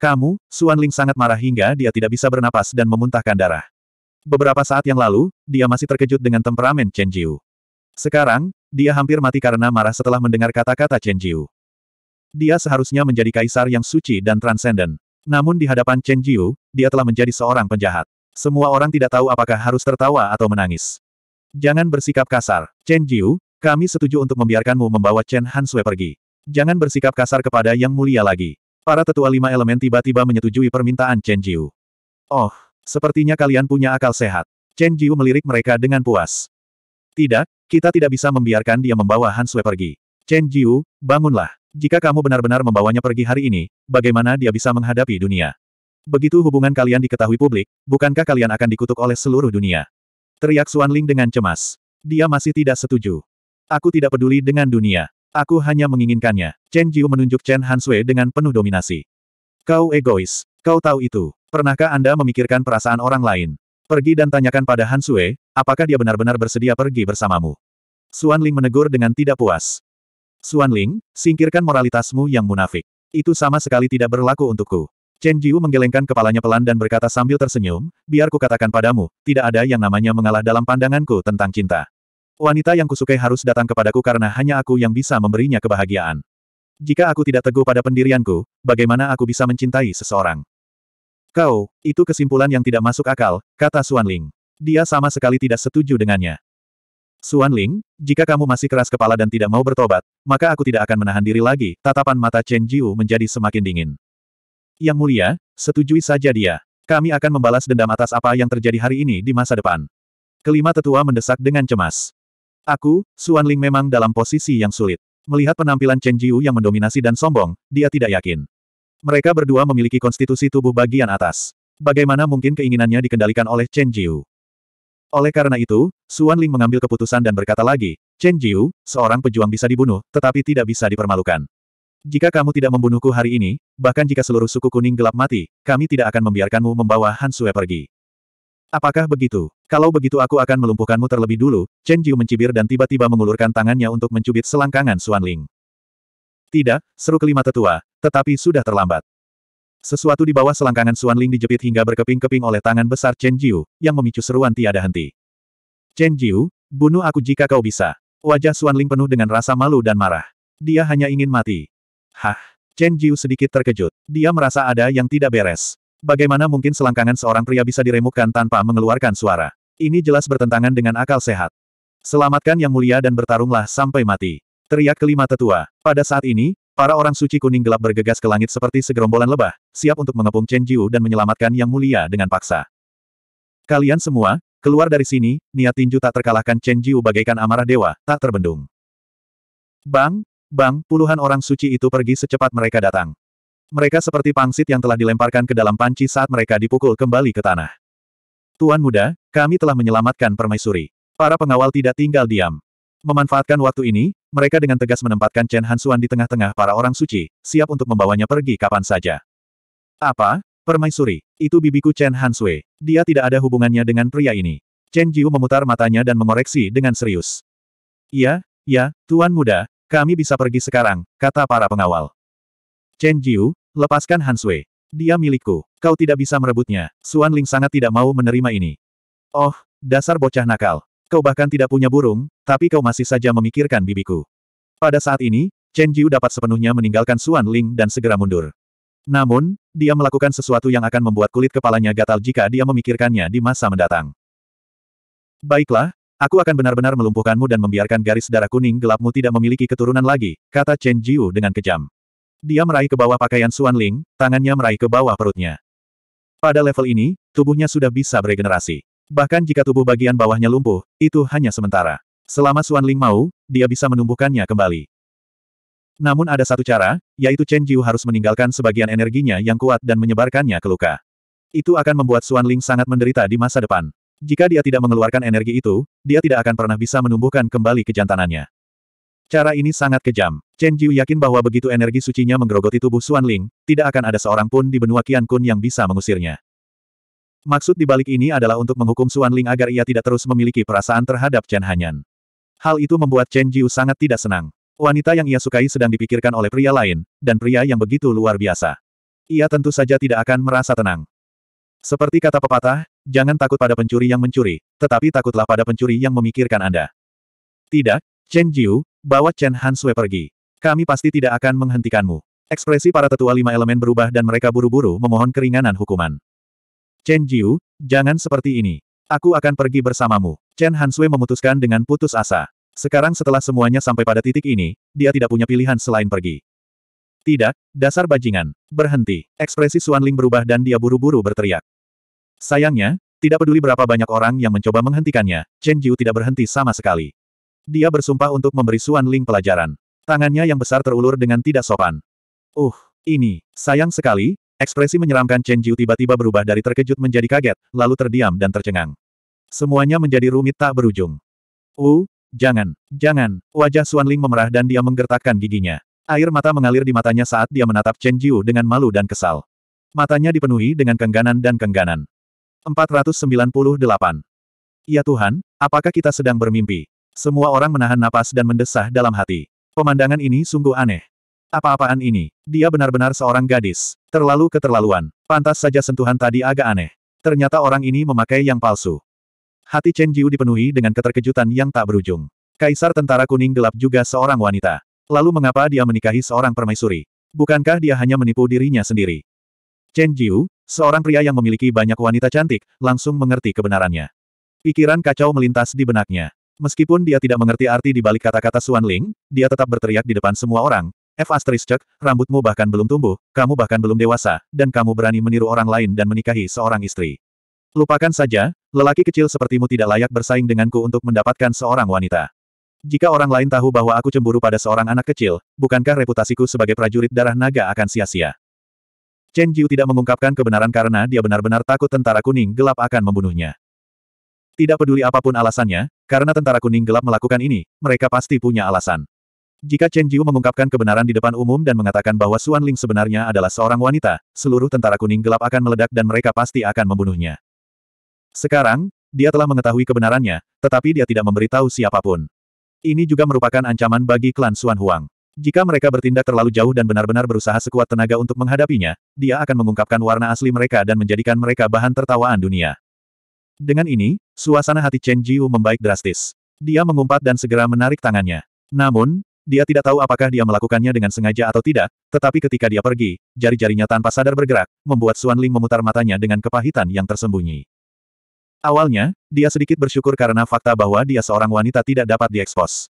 Speaker 1: Kamu, Suan Ling sangat marah hingga dia tidak bisa bernapas dan memuntahkan darah. Beberapa saat yang lalu, dia masih terkejut dengan temperamen Chen Jiu. Sekarang, dia hampir mati karena marah setelah mendengar kata-kata Chen Jiu. Dia seharusnya menjadi kaisar yang suci dan transenden. Namun di hadapan Chen Jiu, dia telah menjadi seorang penjahat. Semua orang tidak tahu apakah harus tertawa atau menangis. Jangan bersikap kasar. Chen Jiu, kami setuju untuk membiarkanmu membawa Chen Han pergi. Jangan bersikap kasar kepada yang mulia lagi. Para tetua lima elemen tiba-tiba menyetujui permintaan Chen Jiu. Oh, Sepertinya kalian punya akal sehat. Chen Jiu melirik mereka dengan puas. Tidak, kita tidak bisa membiarkan dia membawa Han Sui pergi. Chen Jiu, bangunlah. Jika kamu benar-benar membawanya pergi hari ini, bagaimana dia bisa menghadapi dunia? Begitu hubungan kalian diketahui publik, bukankah kalian akan dikutuk oleh seluruh dunia? Teriak Xuan Ling dengan cemas. Dia masih tidak setuju. Aku tidak peduli dengan dunia. Aku hanya menginginkannya. Chen Jiu menunjuk Chen Han Sui dengan penuh dominasi. Kau egois. Kau tahu itu. Pernahkah Anda memikirkan perasaan orang lain? Pergi dan tanyakan pada Han Sui, apakah dia benar-benar bersedia pergi bersamamu? Suan Ling menegur dengan tidak puas. Suan Ling, singkirkan moralitasmu yang munafik. Itu sama sekali tidak berlaku untukku. Chen Jiu menggelengkan kepalanya pelan dan berkata sambil tersenyum, biar ku katakan padamu, tidak ada yang namanya mengalah dalam pandanganku tentang cinta. Wanita yang kusukai harus datang kepadaku karena hanya aku yang bisa memberinya kebahagiaan. Jika aku tidak teguh pada pendirianku, bagaimana aku bisa mencintai seseorang? Kau, itu kesimpulan yang tidak masuk akal, kata Xuan Ling. Dia sama sekali tidak setuju dengannya. Xuan Ling, jika kamu masih keras kepala dan tidak mau bertobat, maka aku tidak akan menahan diri lagi. Tatapan mata Chen Jiu menjadi semakin dingin. Yang mulia, setujui saja dia. Kami akan membalas dendam atas apa yang terjadi hari ini di masa depan. Kelima tetua mendesak dengan cemas. Aku, Xuan Ling memang dalam posisi yang sulit. Melihat penampilan Chen Jiu yang mendominasi dan sombong, dia tidak yakin. Mereka berdua memiliki konstitusi tubuh bagian atas. Bagaimana mungkin keinginannya dikendalikan oleh Chen Jiu? Oleh karena itu, Suan Ling mengambil keputusan dan berkata lagi, Chen Jiu, seorang pejuang bisa dibunuh, tetapi tidak bisa dipermalukan. Jika kamu tidak membunuhku hari ini, bahkan jika seluruh suku kuning gelap mati, kami tidak akan membiarkanmu membawa Han Sue pergi. Apakah begitu? Kalau begitu aku akan melumpuhkanmu terlebih dulu, Chen Jiu mencibir dan tiba-tiba mengulurkan tangannya untuk mencubit selangkangan Suan Ling. Tidak, seru kelima tetua, tetapi sudah terlambat. Sesuatu di bawah selangkangan Suan Ling dijepit hingga berkeping-keping oleh tangan besar Chen Jiu, yang memicu seruan tiada henti. Chen Jiu, bunuh aku jika kau bisa. Wajah Suan Ling penuh dengan rasa malu dan marah. Dia hanya ingin mati. Hah? Chen Jiu sedikit terkejut. Dia merasa ada yang tidak beres. Bagaimana mungkin selangkangan seorang pria bisa diremukkan tanpa mengeluarkan suara? Ini jelas bertentangan dengan akal sehat. Selamatkan Yang Mulia dan bertarunglah sampai mati. Teriak kelima tetua. Pada saat ini, para orang suci kuning gelap bergegas ke langit seperti segerombolan lebah, siap untuk mengepung Chen Jiu dan menyelamatkan Yang Mulia dengan paksa. Kalian semua, keluar dari sini, niat tinju tak terkalahkan Chen Jiu bagaikan amarah dewa, tak terbendung. Bang, bang, puluhan orang suci itu pergi secepat mereka datang. Mereka seperti pangsit yang telah dilemparkan ke dalam panci saat mereka dipukul kembali ke tanah. Tuan muda, kami telah menyelamatkan permaisuri. Para pengawal tidak tinggal diam. Memanfaatkan waktu ini, mereka dengan tegas menempatkan Chen Hansuan di tengah-tengah para orang suci, siap untuk membawanya pergi kapan saja. Apa? Permaisuri, itu bibiku Chen Hansue. Dia tidak ada hubungannya dengan pria ini. Chen Jiu memutar matanya dan mengoreksi dengan serius. Iya, ya, Tuan Muda, kami bisa pergi sekarang, kata para pengawal. Chen Jiu, lepaskan Hansue. Dia milikku. Kau tidak bisa merebutnya. Suan Ling sangat tidak mau menerima ini. Oh, dasar bocah nakal. Kau bahkan tidak punya burung, tapi kau masih saja memikirkan bibiku. Pada saat ini, Chen Jiu dapat sepenuhnya meninggalkan Suan Ling dan segera mundur. Namun, dia melakukan sesuatu yang akan membuat kulit kepalanya gatal jika dia memikirkannya di masa mendatang. Baiklah, aku akan benar-benar melumpuhkanmu dan membiarkan garis darah kuning gelapmu tidak memiliki keturunan lagi, kata Chen Jiu dengan kejam. Dia meraih ke bawah pakaian Suan Ling, tangannya meraih ke bawah perutnya. Pada level ini, tubuhnya sudah bisa beregenerasi. Bahkan jika tubuh bagian bawahnya lumpuh, itu hanya sementara. Selama Suan Ling mau, dia bisa menumbuhkannya kembali. Namun ada satu cara, yaitu Chen Jiu harus meninggalkan sebagian energinya yang kuat dan menyebarkannya ke luka. Itu akan membuat Suan Ling sangat menderita di masa depan. Jika dia tidak mengeluarkan energi itu, dia tidak akan pernah bisa menumbuhkan kembali kejantanannya. Cara ini sangat kejam. Chen Jiu yakin bahwa begitu energi sucinya menggerogoti tubuh Suan Ling, tidak akan ada seorang pun di benua Qian Kun yang bisa mengusirnya. Maksud di balik ini adalah untuk menghukum Suan Ling agar ia tidak terus memiliki perasaan terhadap Chen Hanyan. Hal itu membuat Chen Jiu sangat tidak senang. Wanita yang ia sukai sedang dipikirkan oleh pria lain, dan pria yang begitu luar biasa. Ia tentu saja tidak akan merasa tenang. Seperti kata pepatah, jangan takut pada pencuri yang mencuri, tetapi takutlah pada pencuri yang memikirkan Anda. Tidak, Chen Jiu, bawa Chen Han Sui pergi. Kami pasti tidak akan menghentikanmu. Ekspresi para tetua lima elemen berubah dan mereka buru-buru memohon keringanan hukuman. Chen Jiu, jangan seperti ini. Aku akan pergi bersamamu. Chen Hansui memutuskan dengan putus asa. Sekarang setelah semuanya sampai pada titik ini, dia tidak punya pilihan selain pergi. Tidak, dasar bajingan. Berhenti. Ekspresi Ling berubah dan dia buru-buru berteriak. Sayangnya, tidak peduli berapa banyak orang yang mencoba menghentikannya, Chen Jiu tidak berhenti sama sekali. Dia bersumpah untuk memberi Ling pelajaran. Tangannya yang besar terulur dengan tidak sopan. Uh, ini, sayang sekali, Ekspresi menyeramkan Chen Jiu tiba-tiba berubah dari terkejut menjadi kaget, lalu terdiam dan tercengang. Semuanya menjadi rumit tak berujung. Uh, jangan, jangan, wajah Xuan Ling memerah dan dia menggertakkan giginya. Air mata mengalir di matanya saat dia menatap Chen Jiu dengan malu dan kesal. Matanya dipenuhi dengan kengganan dan kengganan. 498. Ya Tuhan, apakah kita sedang bermimpi? Semua orang menahan napas dan mendesah dalam hati. Pemandangan ini sungguh aneh. Apa-apaan ini? Dia benar-benar seorang gadis. Terlalu keterlaluan. Pantas saja sentuhan tadi agak aneh. Ternyata orang ini memakai yang palsu. Hati Chen Jiu dipenuhi dengan keterkejutan yang tak berujung. Kaisar Tentara Kuning Gelap juga seorang wanita. Lalu mengapa dia menikahi seorang permaisuri? Bukankah dia hanya menipu dirinya sendiri? Chen Jiu, seorang pria yang memiliki banyak wanita cantik, langsung mengerti kebenarannya. Pikiran kacau melintas di benaknya. Meskipun dia tidak mengerti arti di balik kata-kata Suan Ling, dia tetap berteriak di depan semua orang, F asterisk cek, rambutmu bahkan belum tumbuh, kamu bahkan belum dewasa, dan kamu berani meniru orang lain dan menikahi seorang istri. Lupakan saja, lelaki kecil sepertimu tidak layak bersaing denganku untuk mendapatkan seorang wanita. Jika orang lain tahu bahwa aku cemburu pada seorang anak kecil, bukankah reputasiku sebagai prajurit darah naga akan sia-sia? Chen Jiu tidak mengungkapkan kebenaran karena dia benar-benar takut tentara kuning gelap akan membunuhnya. Tidak peduli apapun alasannya, karena tentara kuning gelap melakukan ini, mereka pasti punya alasan. Jika Chen Jiu mengungkapkan kebenaran di depan umum dan mengatakan bahwa Suan Ling sebenarnya adalah seorang wanita, seluruh tentara kuning gelap akan meledak dan mereka pasti akan membunuhnya. Sekarang, dia telah mengetahui kebenarannya, tetapi dia tidak memberitahu siapapun. Ini juga merupakan ancaman bagi klan Suan Huang. Jika mereka bertindak terlalu jauh dan benar-benar berusaha sekuat tenaga untuk menghadapinya, dia akan mengungkapkan warna asli mereka dan menjadikan mereka bahan tertawaan dunia. Dengan ini, suasana hati Chen Jiu membaik drastis. Dia mengumpat dan segera menarik tangannya. Namun, dia tidak tahu apakah dia melakukannya dengan sengaja atau tidak, tetapi ketika dia pergi, jari-jarinya tanpa sadar bergerak, membuat Xuan Ling memutar matanya dengan kepahitan yang tersembunyi. Awalnya, dia sedikit bersyukur karena fakta bahwa dia seorang wanita tidak dapat diekspos.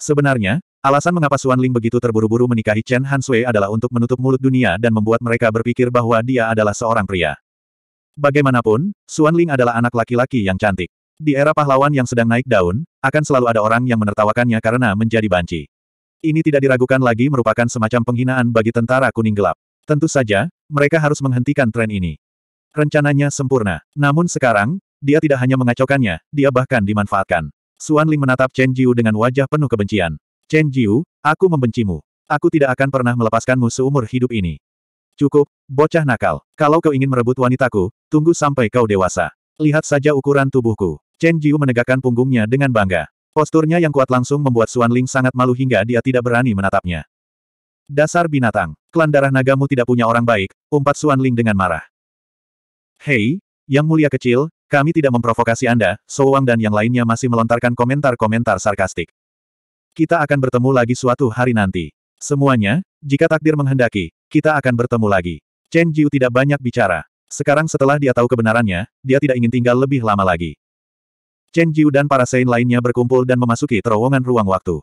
Speaker 1: Sebenarnya, alasan mengapa Xuan Ling begitu terburu-buru menikahi Chen Han Sui adalah untuk menutup mulut dunia dan membuat mereka berpikir bahwa dia adalah seorang pria. Bagaimanapun, Xuan Ling adalah anak laki-laki yang cantik. Di era pahlawan yang sedang naik daun, akan selalu ada orang yang menertawakannya karena menjadi banci. Ini tidak diragukan lagi merupakan semacam penghinaan bagi tentara kuning gelap. Tentu saja, mereka harus menghentikan tren ini. Rencananya sempurna. Namun sekarang, dia tidak hanya mengacaukannya, dia bahkan dimanfaatkan. Suan Ling menatap Chen Jiu dengan wajah penuh kebencian. Chen Jiu, aku membencimu. Aku tidak akan pernah melepaskanmu seumur hidup ini. Cukup, bocah nakal. Kalau kau ingin merebut wanitaku, tunggu sampai kau dewasa. Lihat saja ukuran tubuhku. Chen Jiu menegakkan punggungnya dengan bangga. Posturnya yang kuat langsung membuat Suan Ling sangat malu hingga dia tidak berani menatapnya. Dasar binatang, klan darah nagamu tidak punya orang baik, umpat Suan Ling dengan marah. Hei, yang mulia kecil, kami tidak memprovokasi Anda, So Wang dan yang lainnya masih melontarkan komentar-komentar sarkastik. Kita akan bertemu lagi suatu hari nanti. Semuanya, jika takdir menghendaki, kita akan bertemu lagi. Chen Jiu tidak banyak bicara. Sekarang setelah dia tahu kebenarannya, dia tidak ingin tinggal lebih lama lagi. Chen Jiu dan para Saint lainnya berkumpul dan memasuki terowongan ruang waktu.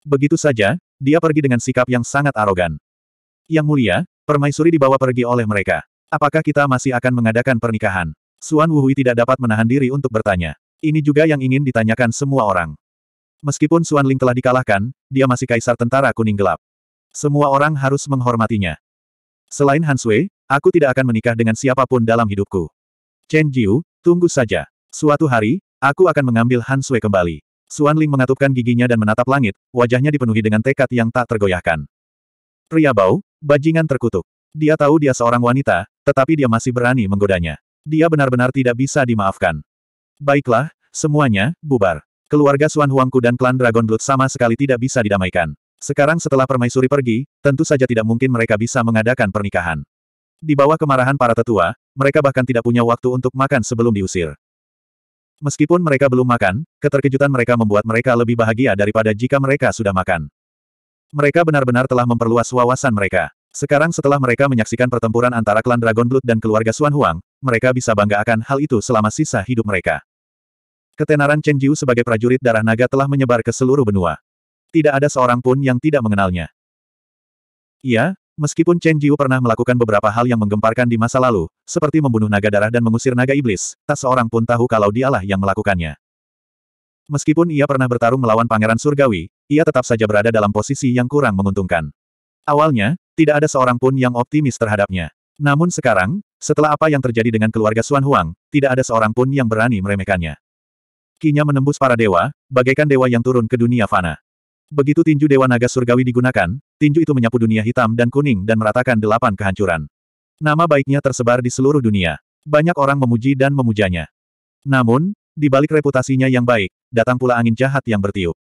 Speaker 1: Begitu saja, dia pergi dengan sikap yang sangat arogan. Yang mulia, permaisuri dibawa pergi oleh mereka. Apakah kita masih akan mengadakan pernikahan? Suan Wuhui tidak dapat menahan diri untuk bertanya. Ini juga yang ingin ditanyakan semua orang. Meskipun Suan Ling telah dikalahkan, dia masih kaisar tentara kuning gelap. Semua orang harus menghormatinya. Selain Han Sui, aku tidak akan menikah dengan siapapun dalam hidupku. Chen Jiu, tunggu saja. Suatu hari, Aku akan mengambil Han Sui kembali. Suan Ling mengatupkan giginya dan menatap langit, wajahnya dipenuhi dengan tekad yang tak tergoyahkan. Pria bau, bajingan terkutuk. Dia tahu dia seorang wanita, tetapi dia masih berani menggodanya. Dia benar-benar tidak bisa dimaafkan. Baiklah, semuanya, bubar. Keluarga Suan Huangku dan klan Dragon Blood sama sekali tidak bisa didamaikan. Sekarang setelah permaisuri pergi, tentu saja tidak mungkin mereka bisa mengadakan pernikahan. Di bawah kemarahan para tetua, mereka bahkan tidak punya waktu untuk makan sebelum diusir. Meskipun mereka belum makan, keterkejutan mereka membuat mereka lebih bahagia daripada jika mereka sudah makan. Mereka benar-benar telah memperluas wawasan mereka. Sekarang setelah mereka menyaksikan pertempuran antara klan Dragon Blood dan keluarga Xuan Huang, mereka bisa bangga akan hal itu selama sisa hidup mereka. Ketenaran Chen Jiu sebagai prajurit darah naga telah menyebar ke seluruh benua. Tidak ada seorang pun yang tidak mengenalnya. Iya. Meskipun Chen Jiu pernah melakukan beberapa hal yang menggemparkan di masa lalu, seperti membunuh naga darah dan mengusir naga iblis, tak seorang pun tahu kalau dialah yang melakukannya. Meskipun ia pernah bertarung melawan Pangeran Surgawi, ia tetap saja berada dalam posisi yang kurang menguntungkan. Awalnya, tidak ada seorang pun yang optimis terhadapnya. Namun sekarang, setelah apa yang terjadi dengan keluarga Xuan Huang, tidak ada seorang pun yang berani meremehkannya. Kinya menembus para dewa, bagaikan dewa yang turun ke dunia fana. Begitu tinju Dewa Naga Surgawi digunakan, tinju itu menyapu dunia hitam dan kuning dan meratakan delapan kehancuran. Nama baiknya tersebar di seluruh dunia. Banyak orang memuji dan memujanya. Namun, di balik reputasinya yang baik, datang pula angin jahat yang bertiup.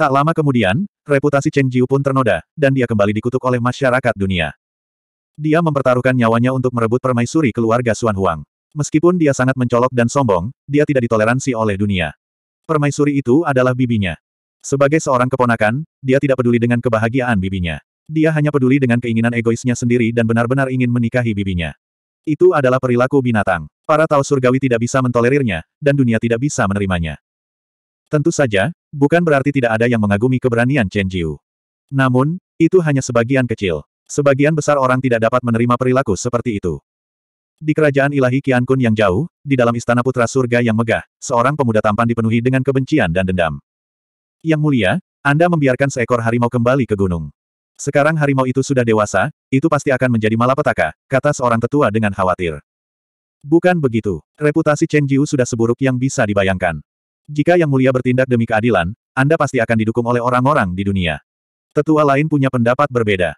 Speaker 1: Tak lama kemudian, reputasi Chen Jiu pun ternoda, dan dia kembali dikutuk oleh masyarakat dunia. Dia mempertaruhkan nyawanya untuk merebut permaisuri keluarga Suan Huang. Meskipun dia sangat mencolok dan sombong, dia tidak ditoleransi oleh dunia. Permaisuri itu adalah bibinya. Sebagai seorang keponakan, dia tidak peduli dengan kebahagiaan bibinya. Dia hanya peduli dengan keinginan egoisnya sendiri dan benar-benar ingin menikahi bibinya. Itu adalah perilaku binatang. Para tahu surgawi tidak bisa mentolerirnya, dan dunia tidak bisa menerimanya. Tentu saja, bukan berarti tidak ada yang mengagumi keberanian Chen Jiu. Namun, itu hanya sebagian kecil. Sebagian besar orang tidak dapat menerima perilaku seperti itu. Di kerajaan ilahi Qian Kun yang jauh, di dalam istana putra surga yang megah, seorang pemuda tampan dipenuhi dengan kebencian dan dendam. Yang mulia, Anda membiarkan seekor harimau kembali ke gunung. Sekarang harimau itu sudah dewasa, itu pasti akan menjadi malapetaka, kata seorang tetua dengan khawatir. Bukan begitu. Reputasi Chen Jiu sudah seburuk yang bisa dibayangkan. Jika Yang Mulia bertindak demi keadilan, Anda pasti akan didukung oleh orang-orang di dunia. Tetua lain punya pendapat berbeda.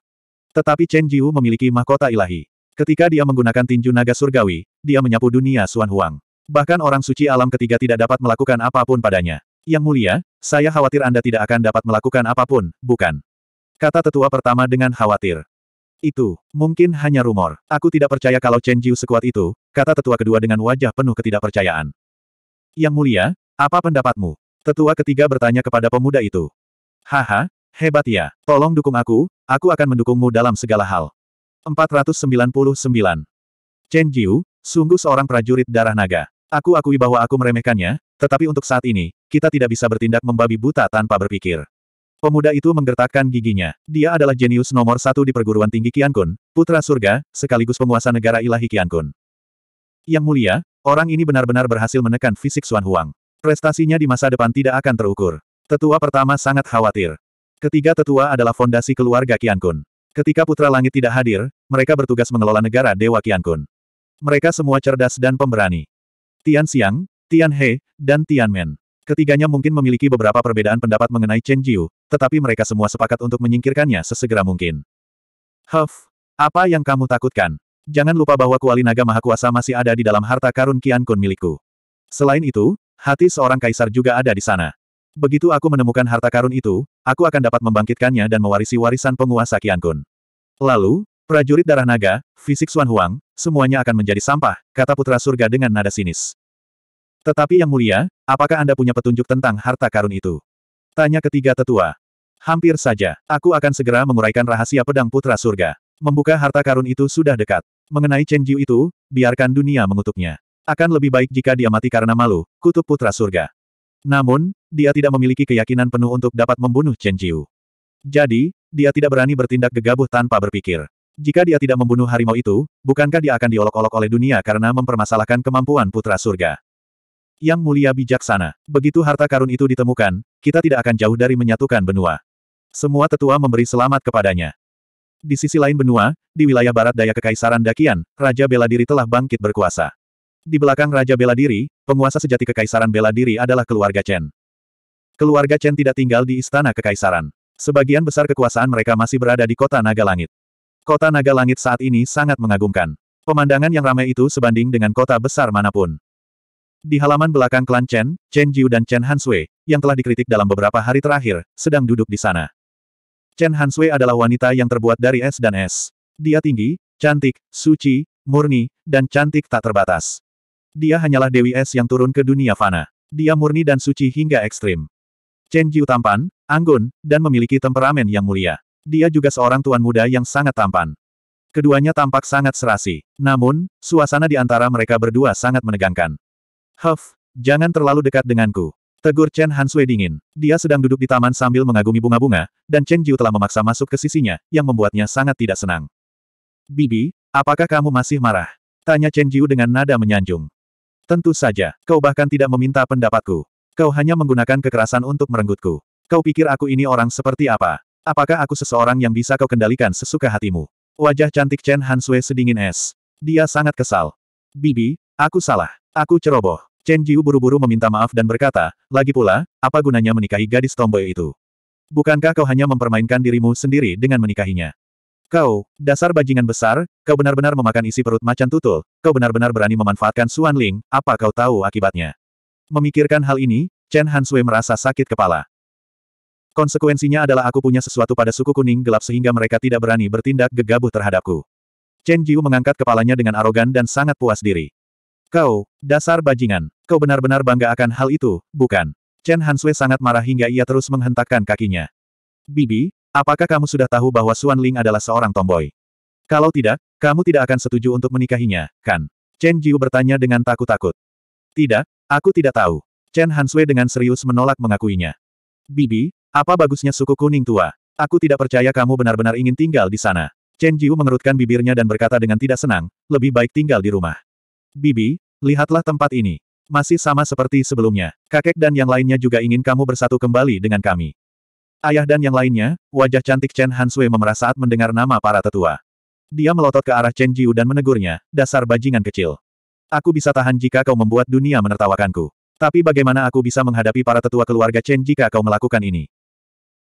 Speaker 1: Tetapi Chen Jiu memiliki mahkota ilahi. Ketika dia menggunakan tinju naga surgawi, dia menyapu dunia Xuan Huang. Bahkan orang suci alam ketiga tidak dapat melakukan apapun padanya. Yang mulia, saya khawatir Anda tidak akan dapat melakukan apapun, bukan? Kata tetua pertama dengan khawatir. Itu, mungkin hanya rumor. Aku tidak percaya kalau Chen Jiu sekuat itu, kata tetua kedua dengan wajah penuh ketidakpercayaan. Yang mulia, apa pendapatmu? Tetua ketiga bertanya kepada pemuda itu. Haha, hebat ya. Tolong dukung aku, aku akan mendukungmu dalam segala hal. 499. Chen Jiu, sungguh seorang prajurit darah naga. Aku akui bahwa aku meremehkannya, tetapi untuk saat ini, kita tidak bisa bertindak membabi buta tanpa berpikir. Pemuda itu menggertakkan giginya. Dia adalah jenius nomor satu di perguruan tinggi Kun, putra surga, sekaligus penguasa negara ilahi Kun. Yang mulia, orang ini benar-benar berhasil menekan fisik Xuan Huang. Prestasinya di masa depan tidak akan terukur. Tetua pertama sangat khawatir. Ketiga tetua adalah fondasi keluarga Kun. Ketika Putra Langit tidak hadir, mereka bertugas mengelola negara Dewa Kun. Mereka semua cerdas dan pemberani. Tian Xiang, Tian He, dan Tian Men. Ketiganya mungkin memiliki beberapa perbedaan pendapat mengenai Chen Jiu, tetapi mereka semua sepakat untuk menyingkirkannya sesegera mungkin. Huff, apa yang kamu takutkan? Jangan lupa bahwa kuali naga maha kuasa masih ada di dalam harta karun Kian Kun milikku. Selain itu, hati seorang kaisar juga ada di sana. Begitu aku menemukan harta karun itu, aku akan dapat membangkitkannya dan mewarisi warisan penguasa Kian Kun. Lalu, Prajurit darah naga, fisik Xuan Huang, semuanya akan menjadi sampah, kata Putra Surga dengan nada sinis. Tetapi yang mulia, apakah Anda punya petunjuk tentang harta karun itu? Tanya ketiga tetua. Hampir saja, aku akan segera menguraikan rahasia pedang Putra Surga. Membuka harta karun itu sudah dekat. Mengenai Chen Jiu itu, biarkan dunia mengutuknya. Akan lebih baik jika dia mati karena malu, kutuk Putra Surga. Namun, dia tidak memiliki keyakinan penuh untuk dapat membunuh Chen Jiu. Jadi, dia tidak berani bertindak gegabah tanpa berpikir. Jika dia tidak membunuh harimau itu, bukankah dia akan diolok-olok oleh dunia karena mempermasalahkan kemampuan putra surga? Yang mulia bijaksana, begitu harta karun itu ditemukan, kita tidak akan jauh dari menyatukan benua. Semua tetua memberi selamat kepadanya. Di sisi lain benua, di wilayah barat daya kekaisaran Dakian, Raja Bela Diri telah bangkit berkuasa. Di belakang Raja Bela Diri, penguasa sejati kekaisaran Bela Diri adalah keluarga Chen. Keluarga Chen tidak tinggal di istana kekaisaran. Sebagian besar kekuasaan mereka masih berada di kota Naga Langit. Kota naga langit saat ini sangat mengagumkan. Pemandangan yang ramai itu sebanding dengan kota besar manapun. Di halaman belakang klan Chen, Chen Jiu dan Chen Hansui, yang telah dikritik dalam beberapa hari terakhir, sedang duduk di sana. Chen Hansui adalah wanita yang terbuat dari es dan es. Dia tinggi, cantik, suci, murni, dan cantik tak terbatas. Dia hanyalah Dewi Es yang turun ke dunia fana. Dia murni dan suci hingga ekstrim. Chen Jiu tampan, anggun, dan memiliki temperamen yang mulia dia juga seorang tuan muda yang sangat tampan. Keduanya tampak sangat serasi. Namun, suasana di antara mereka berdua sangat menegangkan. Huff, jangan terlalu dekat denganku. Tegur Chen Hansui dingin. Dia sedang duduk di taman sambil mengagumi bunga-bunga, dan Chen Jiu telah memaksa masuk ke sisinya, yang membuatnya sangat tidak senang. Bibi, apakah kamu masih marah? Tanya Chen Jiu dengan nada menyanjung. Tentu saja, kau bahkan tidak meminta pendapatku. Kau hanya menggunakan kekerasan untuk merenggutku. Kau pikir aku ini orang seperti apa? Apakah aku seseorang yang bisa kau kendalikan sesuka hatimu? Wajah cantik Chen Hansue sedingin es. Dia sangat kesal. Bibi, aku salah. Aku ceroboh. Chen Jiu buru-buru meminta maaf dan berkata, lagi pula, apa gunanya menikahi gadis tomboy itu? Bukankah kau hanya mempermainkan dirimu sendiri dengan menikahinya? Kau, dasar bajingan besar, kau benar-benar memakan isi perut macan tutul, kau benar-benar berani memanfaatkan Suan Ling, apa kau tahu akibatnya? Memikirkan hal ini, Chen Hansui merasa sakit kepala. Konsekuensinya adalah aku punya sesuatu pada suku kuning gelap sehingga mereka tidak berani bertindak gegabah terhadapku. Chen Jiu mengangkat kepalanya dengan arogan dan sangat puas diri. Kau, dasar bajingan, kau benar-benar bangga akan hal itu, bukan? Chen Hansue sangat marah hingga ia terus menghentakkan kakinya. Bibi, apakah kamu sudah tahu bahwa Suan Ling adalah seorang tomboy? Kalau tidak, kamu tidak akan setuju untuk menikahinya, kan? Chen Jiu bertanya dengan takut-takut. Tidak, aku tidak tahu. Chen Hanswe dengan serius menolak mengakuinya. Bibi, apa bagusnya suku kuning tua? Aku tidak percaya kamu benar-benar ingin tinggal di sana. Chen Jiu mengerutkan bibirnya dan berkata dengan tidak senang, lebih baik tinggal di rumah. Bibi, lihatlah tempat ini. Masih sama seperti sebelumnya. Kakek dan yang lainnya juga ingin kamu bersatu kembali dengan kami. Ayah dan yang lainnya, wajah cantik Chen Hansui memerah saat mendengar nama para tetua. Dia melotot ke arah Chen Jiu dan menegurnya, dasar bajingan kecil. Aku bisa tahan jika kau membuat dunia menertawakanku. Tapi bagaimana aku bisa menghadapi para tetua keluarga Chen jika kau melakukan ini?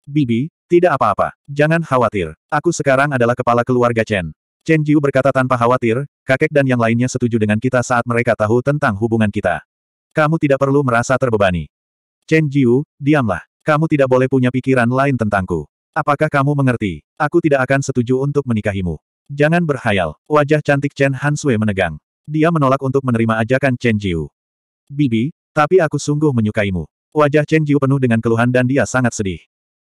Speaker 1: Bibi, tidak apa-apa. Jangan khawatir. Aku sekarang adalah kepala keluarga Chen. Chen Jiu berkata tanpa khawatir, kakek dan yang lainnya setuju dengan kita saat mereka tahu tentang hubungan kita. Kamu tidak perlu merasa terbebani. Chen Jiu, diamlah. Kamu tidak boleh punya pikiran lain tentangku. Apakah kamu mengerti? Aku tidak akan setuju untuk menikahimu. Jangan berhayal. Wajah cantik Chen Han Sui menegang. Dia menolak untuk menerima ajakan Chen Jiu. Bibi, tapi aku sungguh menyukaimu. Wajah Chen Jiu penuh dengan keluhan dan dia sangat sedih.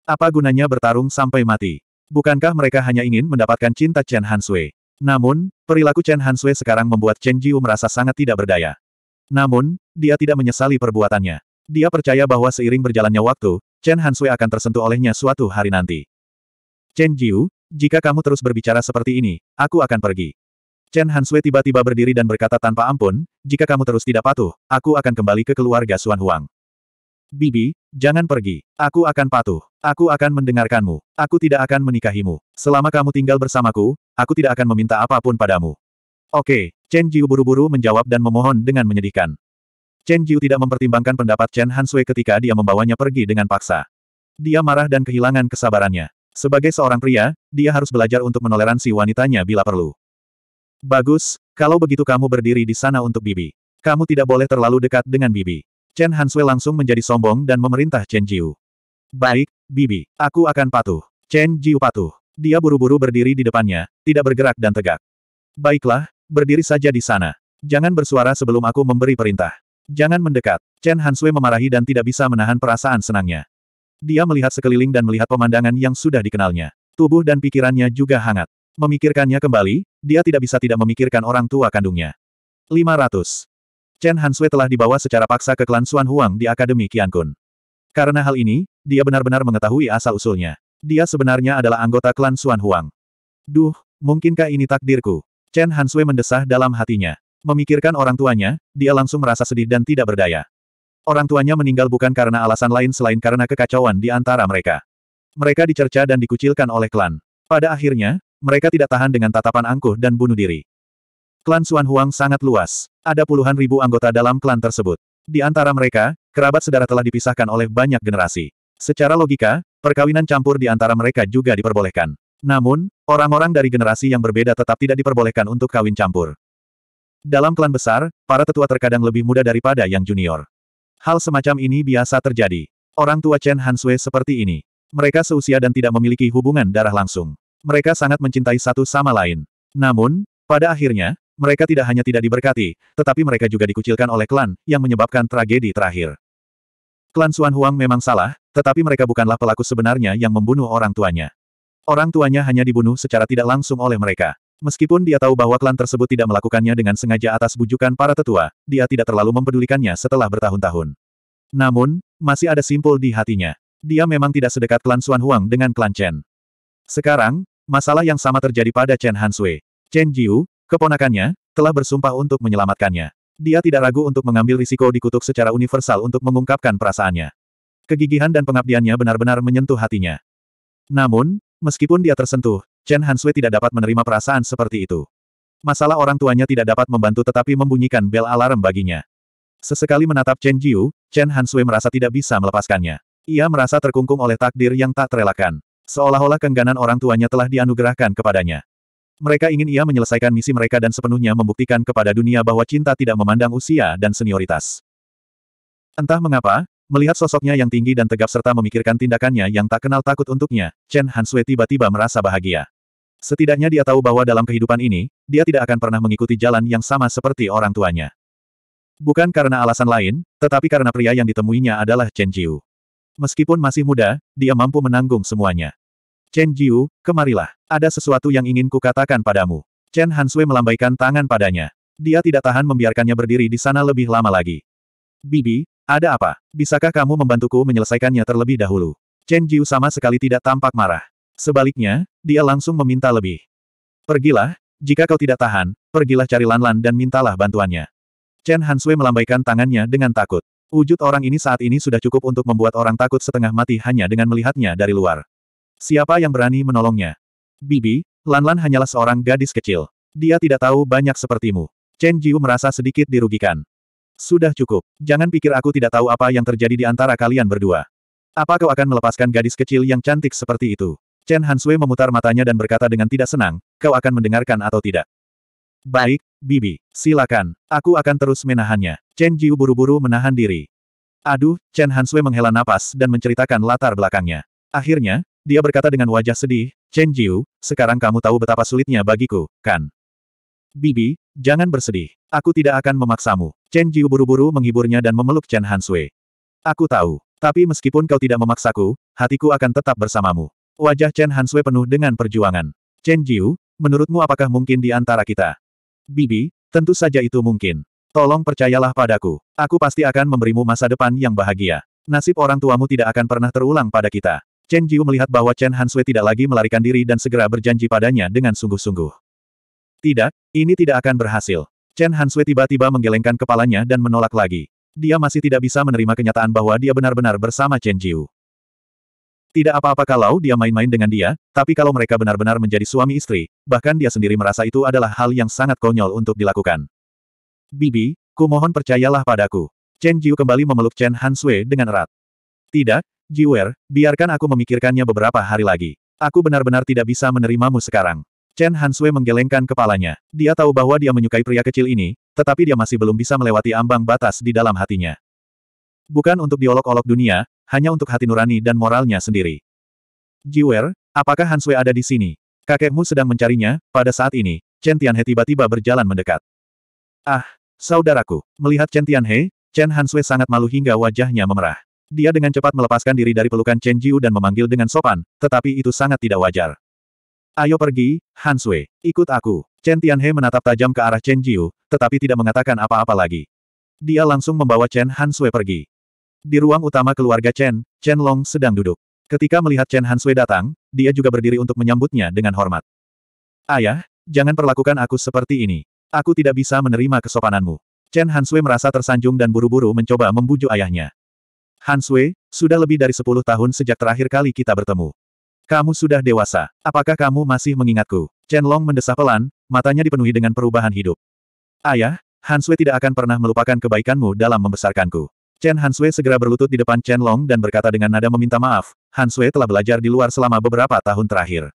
Speaker 1: Apa gunanya bertarung sampai mati? Bukankah mereka hanya ingin mendapatkan cinta Chen Hansui? Namun, perilaku Chen Hansui sekarang membuat Chen Jiu merasa sangat tidak berdaya. Namun, dia tidak menyesali perbuatannya. Dia percaya bahwa seiring berjalannya waktu, Chen Hansui akan tersentuh olehnya suatu hari nanti. Chen Jiu, jika kamu terus berbicara seperti ini, aku akan pergi. Chen Hansui tiba-tiba berdiri dan berkata tanpa ampun, jika kamu terus tidak patuh, aku akan kembali ke keluarga Xuan Huang. Bibi, jangan pergi. Aku akan patuh. Aku akan mendengarkanmu. Aku tidak akan menikahimu. Selama kamu tinggal bersamaku, aku tidak akan meminta apapun padamu. Oke, Chen Jiu buru-buru menjawab dan memohon dengan menyedihkan. Chen Jiu tidak mempertimbangkan pendapat Chen Hansui ketika dia membawanya pergi dengan paksa. Dia marah dan kehilangan kesabarannya. Sebagai seorang pria, dia harus belajar untuk menoleransi wanitanya bila perlu. Bagus, kalau begitu kamu berdiri di sana untuk Bibi. Kamu tidak boleh terlalu dekat dengan Bibi. Chen Hanswe langsung menjadi sombong dan memerintah Chen Jiu. Baik, Bibi, aku akan patuh. Chen Jiu patuh. Dia buru-buru berdiri di depannya, tidak bergerak dan tegak. Baiklah, berdiri saja di sana. Jangan bersuara sebelum aku memberi perintah. Jangan mendekat. Chen Hanswe memarahi dan tidak bisa menahan perasaan senangnya. Dia melihat sekeliling dan melihat pemandangan yang sudah dikenalnya. Tubuh dan pikirannya juga hangat. Memikirkannya kembali, dia tidak bisa tidak memikirkan orang tua kandungnya. 500. Chen Hansue telah dibawa secara paksa ke klan Xuan Huang di Akademi Qiankun. Karena hal ini, dia benar-benar mengetahui asal-usulnya. Dia sebenarnya adalah anggota klan Xuan Huang. Duh, mungkinkah ini takdirku? Chen Hansue mendesah dalam hatinya. Memikirkan orang tuanya, dia langsung merasa sedih dan tidak berdaya. Orang tuanya meninggal bukan karena alasan lain selain karena kekacauan di antara mereka. Mereka dicerca dan dikucilkan oleh klan. Pada akhirnya, mereka tidak tahan dengan tatapan angkuh dan bunuh diri. Klan Xuan Huang sangat luas. Ada puluhan ribu anggota dalam klan tersebut. Di antara mereka, kerabat sedara telah dipisahkan oleh banyak generasi. Secara logika, perkawinan campur di antara mereka juga diperbolehkan. Namun, orang-orang dari generasi yang berbeda tetap tidak diperbolehkan untuk kawin campur. Dalam klan besar, para tetua terkadang lebih muda daripada yang junior. Hal semacam ini biasa terjadi. Orang tua Chen Hanswe seperti ini. Mereka seusia dan tidak memiliki hubungan darah langsung. Mereka sangat mencintai satu sama lain. Namun, pada akhirnya, mereka tidak hanya tidak diberkati, tetapi mereka juga dikucilkan oleh klan, yang menyebabkan tragedi terakhir. Klan Suan Huang memang salah, tetapi mereka bukanlah pelaku sebenarnya yang membunuh orang tuanya. Orang tuanya hanya dibunuh secara tidak langsung oleh mereka. Meskipun dia tahu bahwa klan tersebut tidak melakukannya dengan sengaja atas bujukan para tetua, dia tidak terlalu mempedulikannya setelah bertahun-tahun. Namun, masih ada simpul di hatinya. Dia memang tidak sedekat klan Suan Huang dengan klan Chen. Sekarang, masalah yang sama terjadi pada Chen Hansui. Chen Jiu, Keponakannya, telah bersumpah untuk menyelamatkannya. Dia tidak ragu untuk mengambil risiko dikutuk secara universal untuk mengungkapkan perasaannya. Kegigihan dan pengabdiannya benar-benar menyentuh hatinya. Namun, meskipun dia tersentuh, Chen Hanswe tidak dapat menerima perasaan seperti itu. Masalah orang tuanya tidak dapat membantu tetapi membunyikan bel alarm baginya. Sesekali menatap Chen Jiu, Chen Hanswe merasa tidak bisa melepaskannya. Ia merasa terkungkung oleh takdir yang tak terelakkan. Seolah-olah kengganan orang tuanya telah dianugerahkan kepadanya. Mereka ingin ia menyelesaikan misi mereka dan sepenuhnya membuktikan kepada dunia bahwa cinta tidak memandang usia dan senioritas. Entah mengapa, melihat sosoknya yang tinggi dan tegap serta memikirkan tindakannya yang tak kenal takut untuknya, Chen Hansue tiba-tiba merasa bahagia. Setidaknya dia tahu bahwa dalam kehidupan ini, dia tidak akan pernah mengikuti jalan yang sama seperti orang tuanya. Bukan karena alasan lain, tetapi karena pria yang ditemuinya adalah Chen Jiu. Meskipun masih muda, dia mampu menanggung semuanya. Chen Jiu, kemarilah. Ada sesuatu yang ingin kukatakan padamu. Chen Hansui melambaikan tangan padanya. Dia tidak tahan membiarkannya berdiri di sana lebih lama lagi. Bibi, ada apa? Bisakah kamu membantuku menyelesaikannya terlebih dahulu? Chen Jiu sama sekali tidak tampak marah. Sebaliknya, dia langsung meminta lebih. Pergilah, jika kau tidak tahan, pergilah cari Lanlan -Lan dan mintalah bantuannya. Chen Hansui melambaikan tangannya dengan takut. Wujud orang ini saat ini sudah cukup untuk membuat orang takut setengah mati hanya dengan melihatnya dari luar. Siapa yang berani menolongnya? Bibi, Lanlan hanyalah seorang gadis kecil. Dia tidak tahu banyak sepertimu. Chen Jiu merasa sedikit dirugikan. Sudah cukup. Jangan pikir aku tidak tahu apa yang terjadi di antara kalian berdua. Apa kau akan melepaskan gadis kecil yang cantik seperti itu? Chen Hansui memutar matanya dan berkata dengan tidak senang, kau akan mendengarkan atau tidak. Baik, Bibi, silakan. Aku akan terus menahannya. Chen Jiu buru-buru menahan diri. Aduh, Chen Hansui menghela napas dan menceritakan latar belakangnya. Akhirnya, dia berkata dengan wajah sedih, Chen Jiu, sekarang kamu tahu betapa sulitnya bagiku, kan? Bibi, jangan bersedih. Aku tidak akan memaksamu. Chen Jiu buru-buru menghiburnya dan memeluk Chen Han Sui. Aku tahu. Tapi meskipun kau tidak memaksaku, hatiku akan tetap bersamamu. Wajah Chen Han Sui penuh dengan perjuangan. Chen Jiu, menurutmu apakah mungkin di antara kita? Bibi, tentu saja itu mungkin. Tolong percayalah padaku. Aku pasti akan memberimu masa depan yang bahagia. Nasib orang tuamu tidak akan pernah terulang pada kita. Chen Jiu melihat bahwa Chen Hanswe tidak lagi melarikan diri dan segera berjanji padanya dengan sungguh-sungguh. Tidak, ini tidak akan berhasil. Chen Hanswe tiba-tiba menggelengkan kepalanya dan menolak lagi. Dia masih tidak bisa menerima kenyataan bahwa dia benar-benar bersama Chen Jiu. Tidak apa-apa kalau dia main-main dengan dia, tapi kalau mereka benar-benar menjadi suami istri, bahkan dia sendiri merasa itu adalah hal yang sangat konyol untuk dilakukan. Bibi, kumohon percayalah padaku. Chen Jiu kembali memeluk Chen Hanswe dengan erat. Tidak, Jiwer, biarkan aku memikirkannya beberapa hari lagi. Aku benar-benar tidak bisa menerimamu sekarang. Chen Hansue menggelengkan kepalanya. Dia tahu bahwa dia menyukai pria kecil ini, tetapi dia masih belum bisa melewati ambang batas di dalam hatinya. Bukan untuk diolok-olok dunia, hanya untuk hati nurani dan moralnya sendiri. Jiwer, apakah Hansue ada di sini? Kakekmu sedang mencarinya, pada saat ini, Chen Tianhe tiba-tiba berjalan mendekat. Ah, saudaraku, melihat Chen Tianhe, Chen Hansue sangat malu hingga wajahnya memerah. Dia dengan cepat melepaskan diri dari pelukan Chen Jiu dan memanggil dengan sopan, tetapi itu sangat tidak wajar. Ayo pergi, Han Sui. Ikut aku. Chen Tianhe menatap tajam ke arah Chen Jiu, tetapi tidak mengatakan apa-apa lagi. Dia langsung membawa Chen Han Sui pergi. Di ruang utama keluarga Chen, Chen Long sedang duduk. Ketika melihat Chen Han Sui datang, dia juga berdiri untuk menyambutnya dengan hormat. Ayah, jangan perlakukan aku seperti ini. Aku tidak bisa menerima kesopananmu. Chen Han Sui merasa tersanjung dan buru-buru mencoba membujuk ayahnya. Han Sui, sudah lebih dari sepuluh tahun sejak terakhir kali kita bertemu. Kamu sudah dewasa. Apakah kamu masih mengingatku? Chen Long mendesah pelan, matanya dipenuhi dengan perubahan hidup. Ayah, Han Sui tidak akan pernah melupakan kebaikanmu dalam membesarkanku. Chen Han Sui segera berlutut di depan Chen Long dan berkata dengan nada meminta maaf, Han Sui telah belajar di luar selama beberapa tahun terakhir.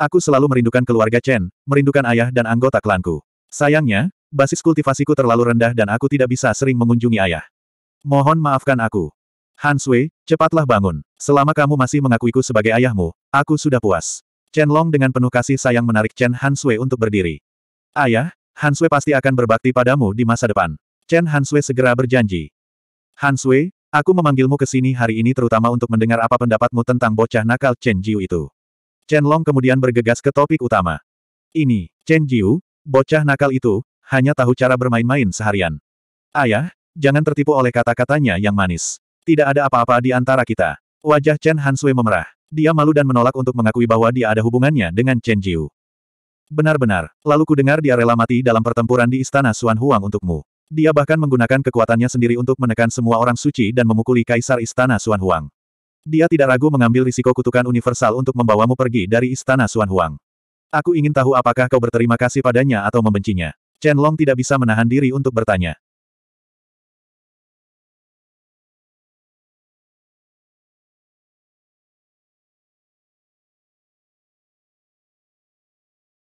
Speaker 1: Aku selalu merindukan keluarga Chen, merindukan ayah dan anggota klanku. Sayangnya, basis kultivasiku terlalu rendah dan aku tidak bisa sering mengunjungi ayah. Mohon maafkan aku. Han Sui, cepatlah bangun. Selama kamu masih mengakuiku sebagai ayahmu, aku sudah puas. Chen Long dengan penuh kasih sayang menarik Chen Han Sui untuk berdiri. Ayah, Han Sui pasti akan berbakti padamu di masa depan. Chen Han Sui segera berjanji. Han Sui, aku memanggilmu ke sini hari ini terutama untuk mendengar apa pendapatmu tentang bocah nakal Chen Jiu itu. Chen Long kemudian bergegas ke topik utama. Ini, Chen Jiu, bocah nakal itu, hanya tahu cara bermain-main seharian. Ayah, jangan tertipu oleh kata-katanya yang manis. Tidak ada apa-apa di antara kita. Wajah Chen Hansui memerah. Dia malu dan menolak untuk mengakui bahwa dia ada hubungannya dengan Chen Jiu. Benar-benar, lalu ku dengar dia rela mati dalam pertempuran di istana Suan Huang untukmu. Dia bahkan menggunakan kekuatannya sendiri untuk menekan semua orang suci dan memukuli kaisar istana Suan Huang. Dia tidak ragu mengambil risiko kutukan universal untuk membawamu pergi dari istana Suan Huang. Aku ingin tahu apakah kau berterima kasih padanya atau membencinya. Chen Long tidak bisa menahan diri untuk bertanya.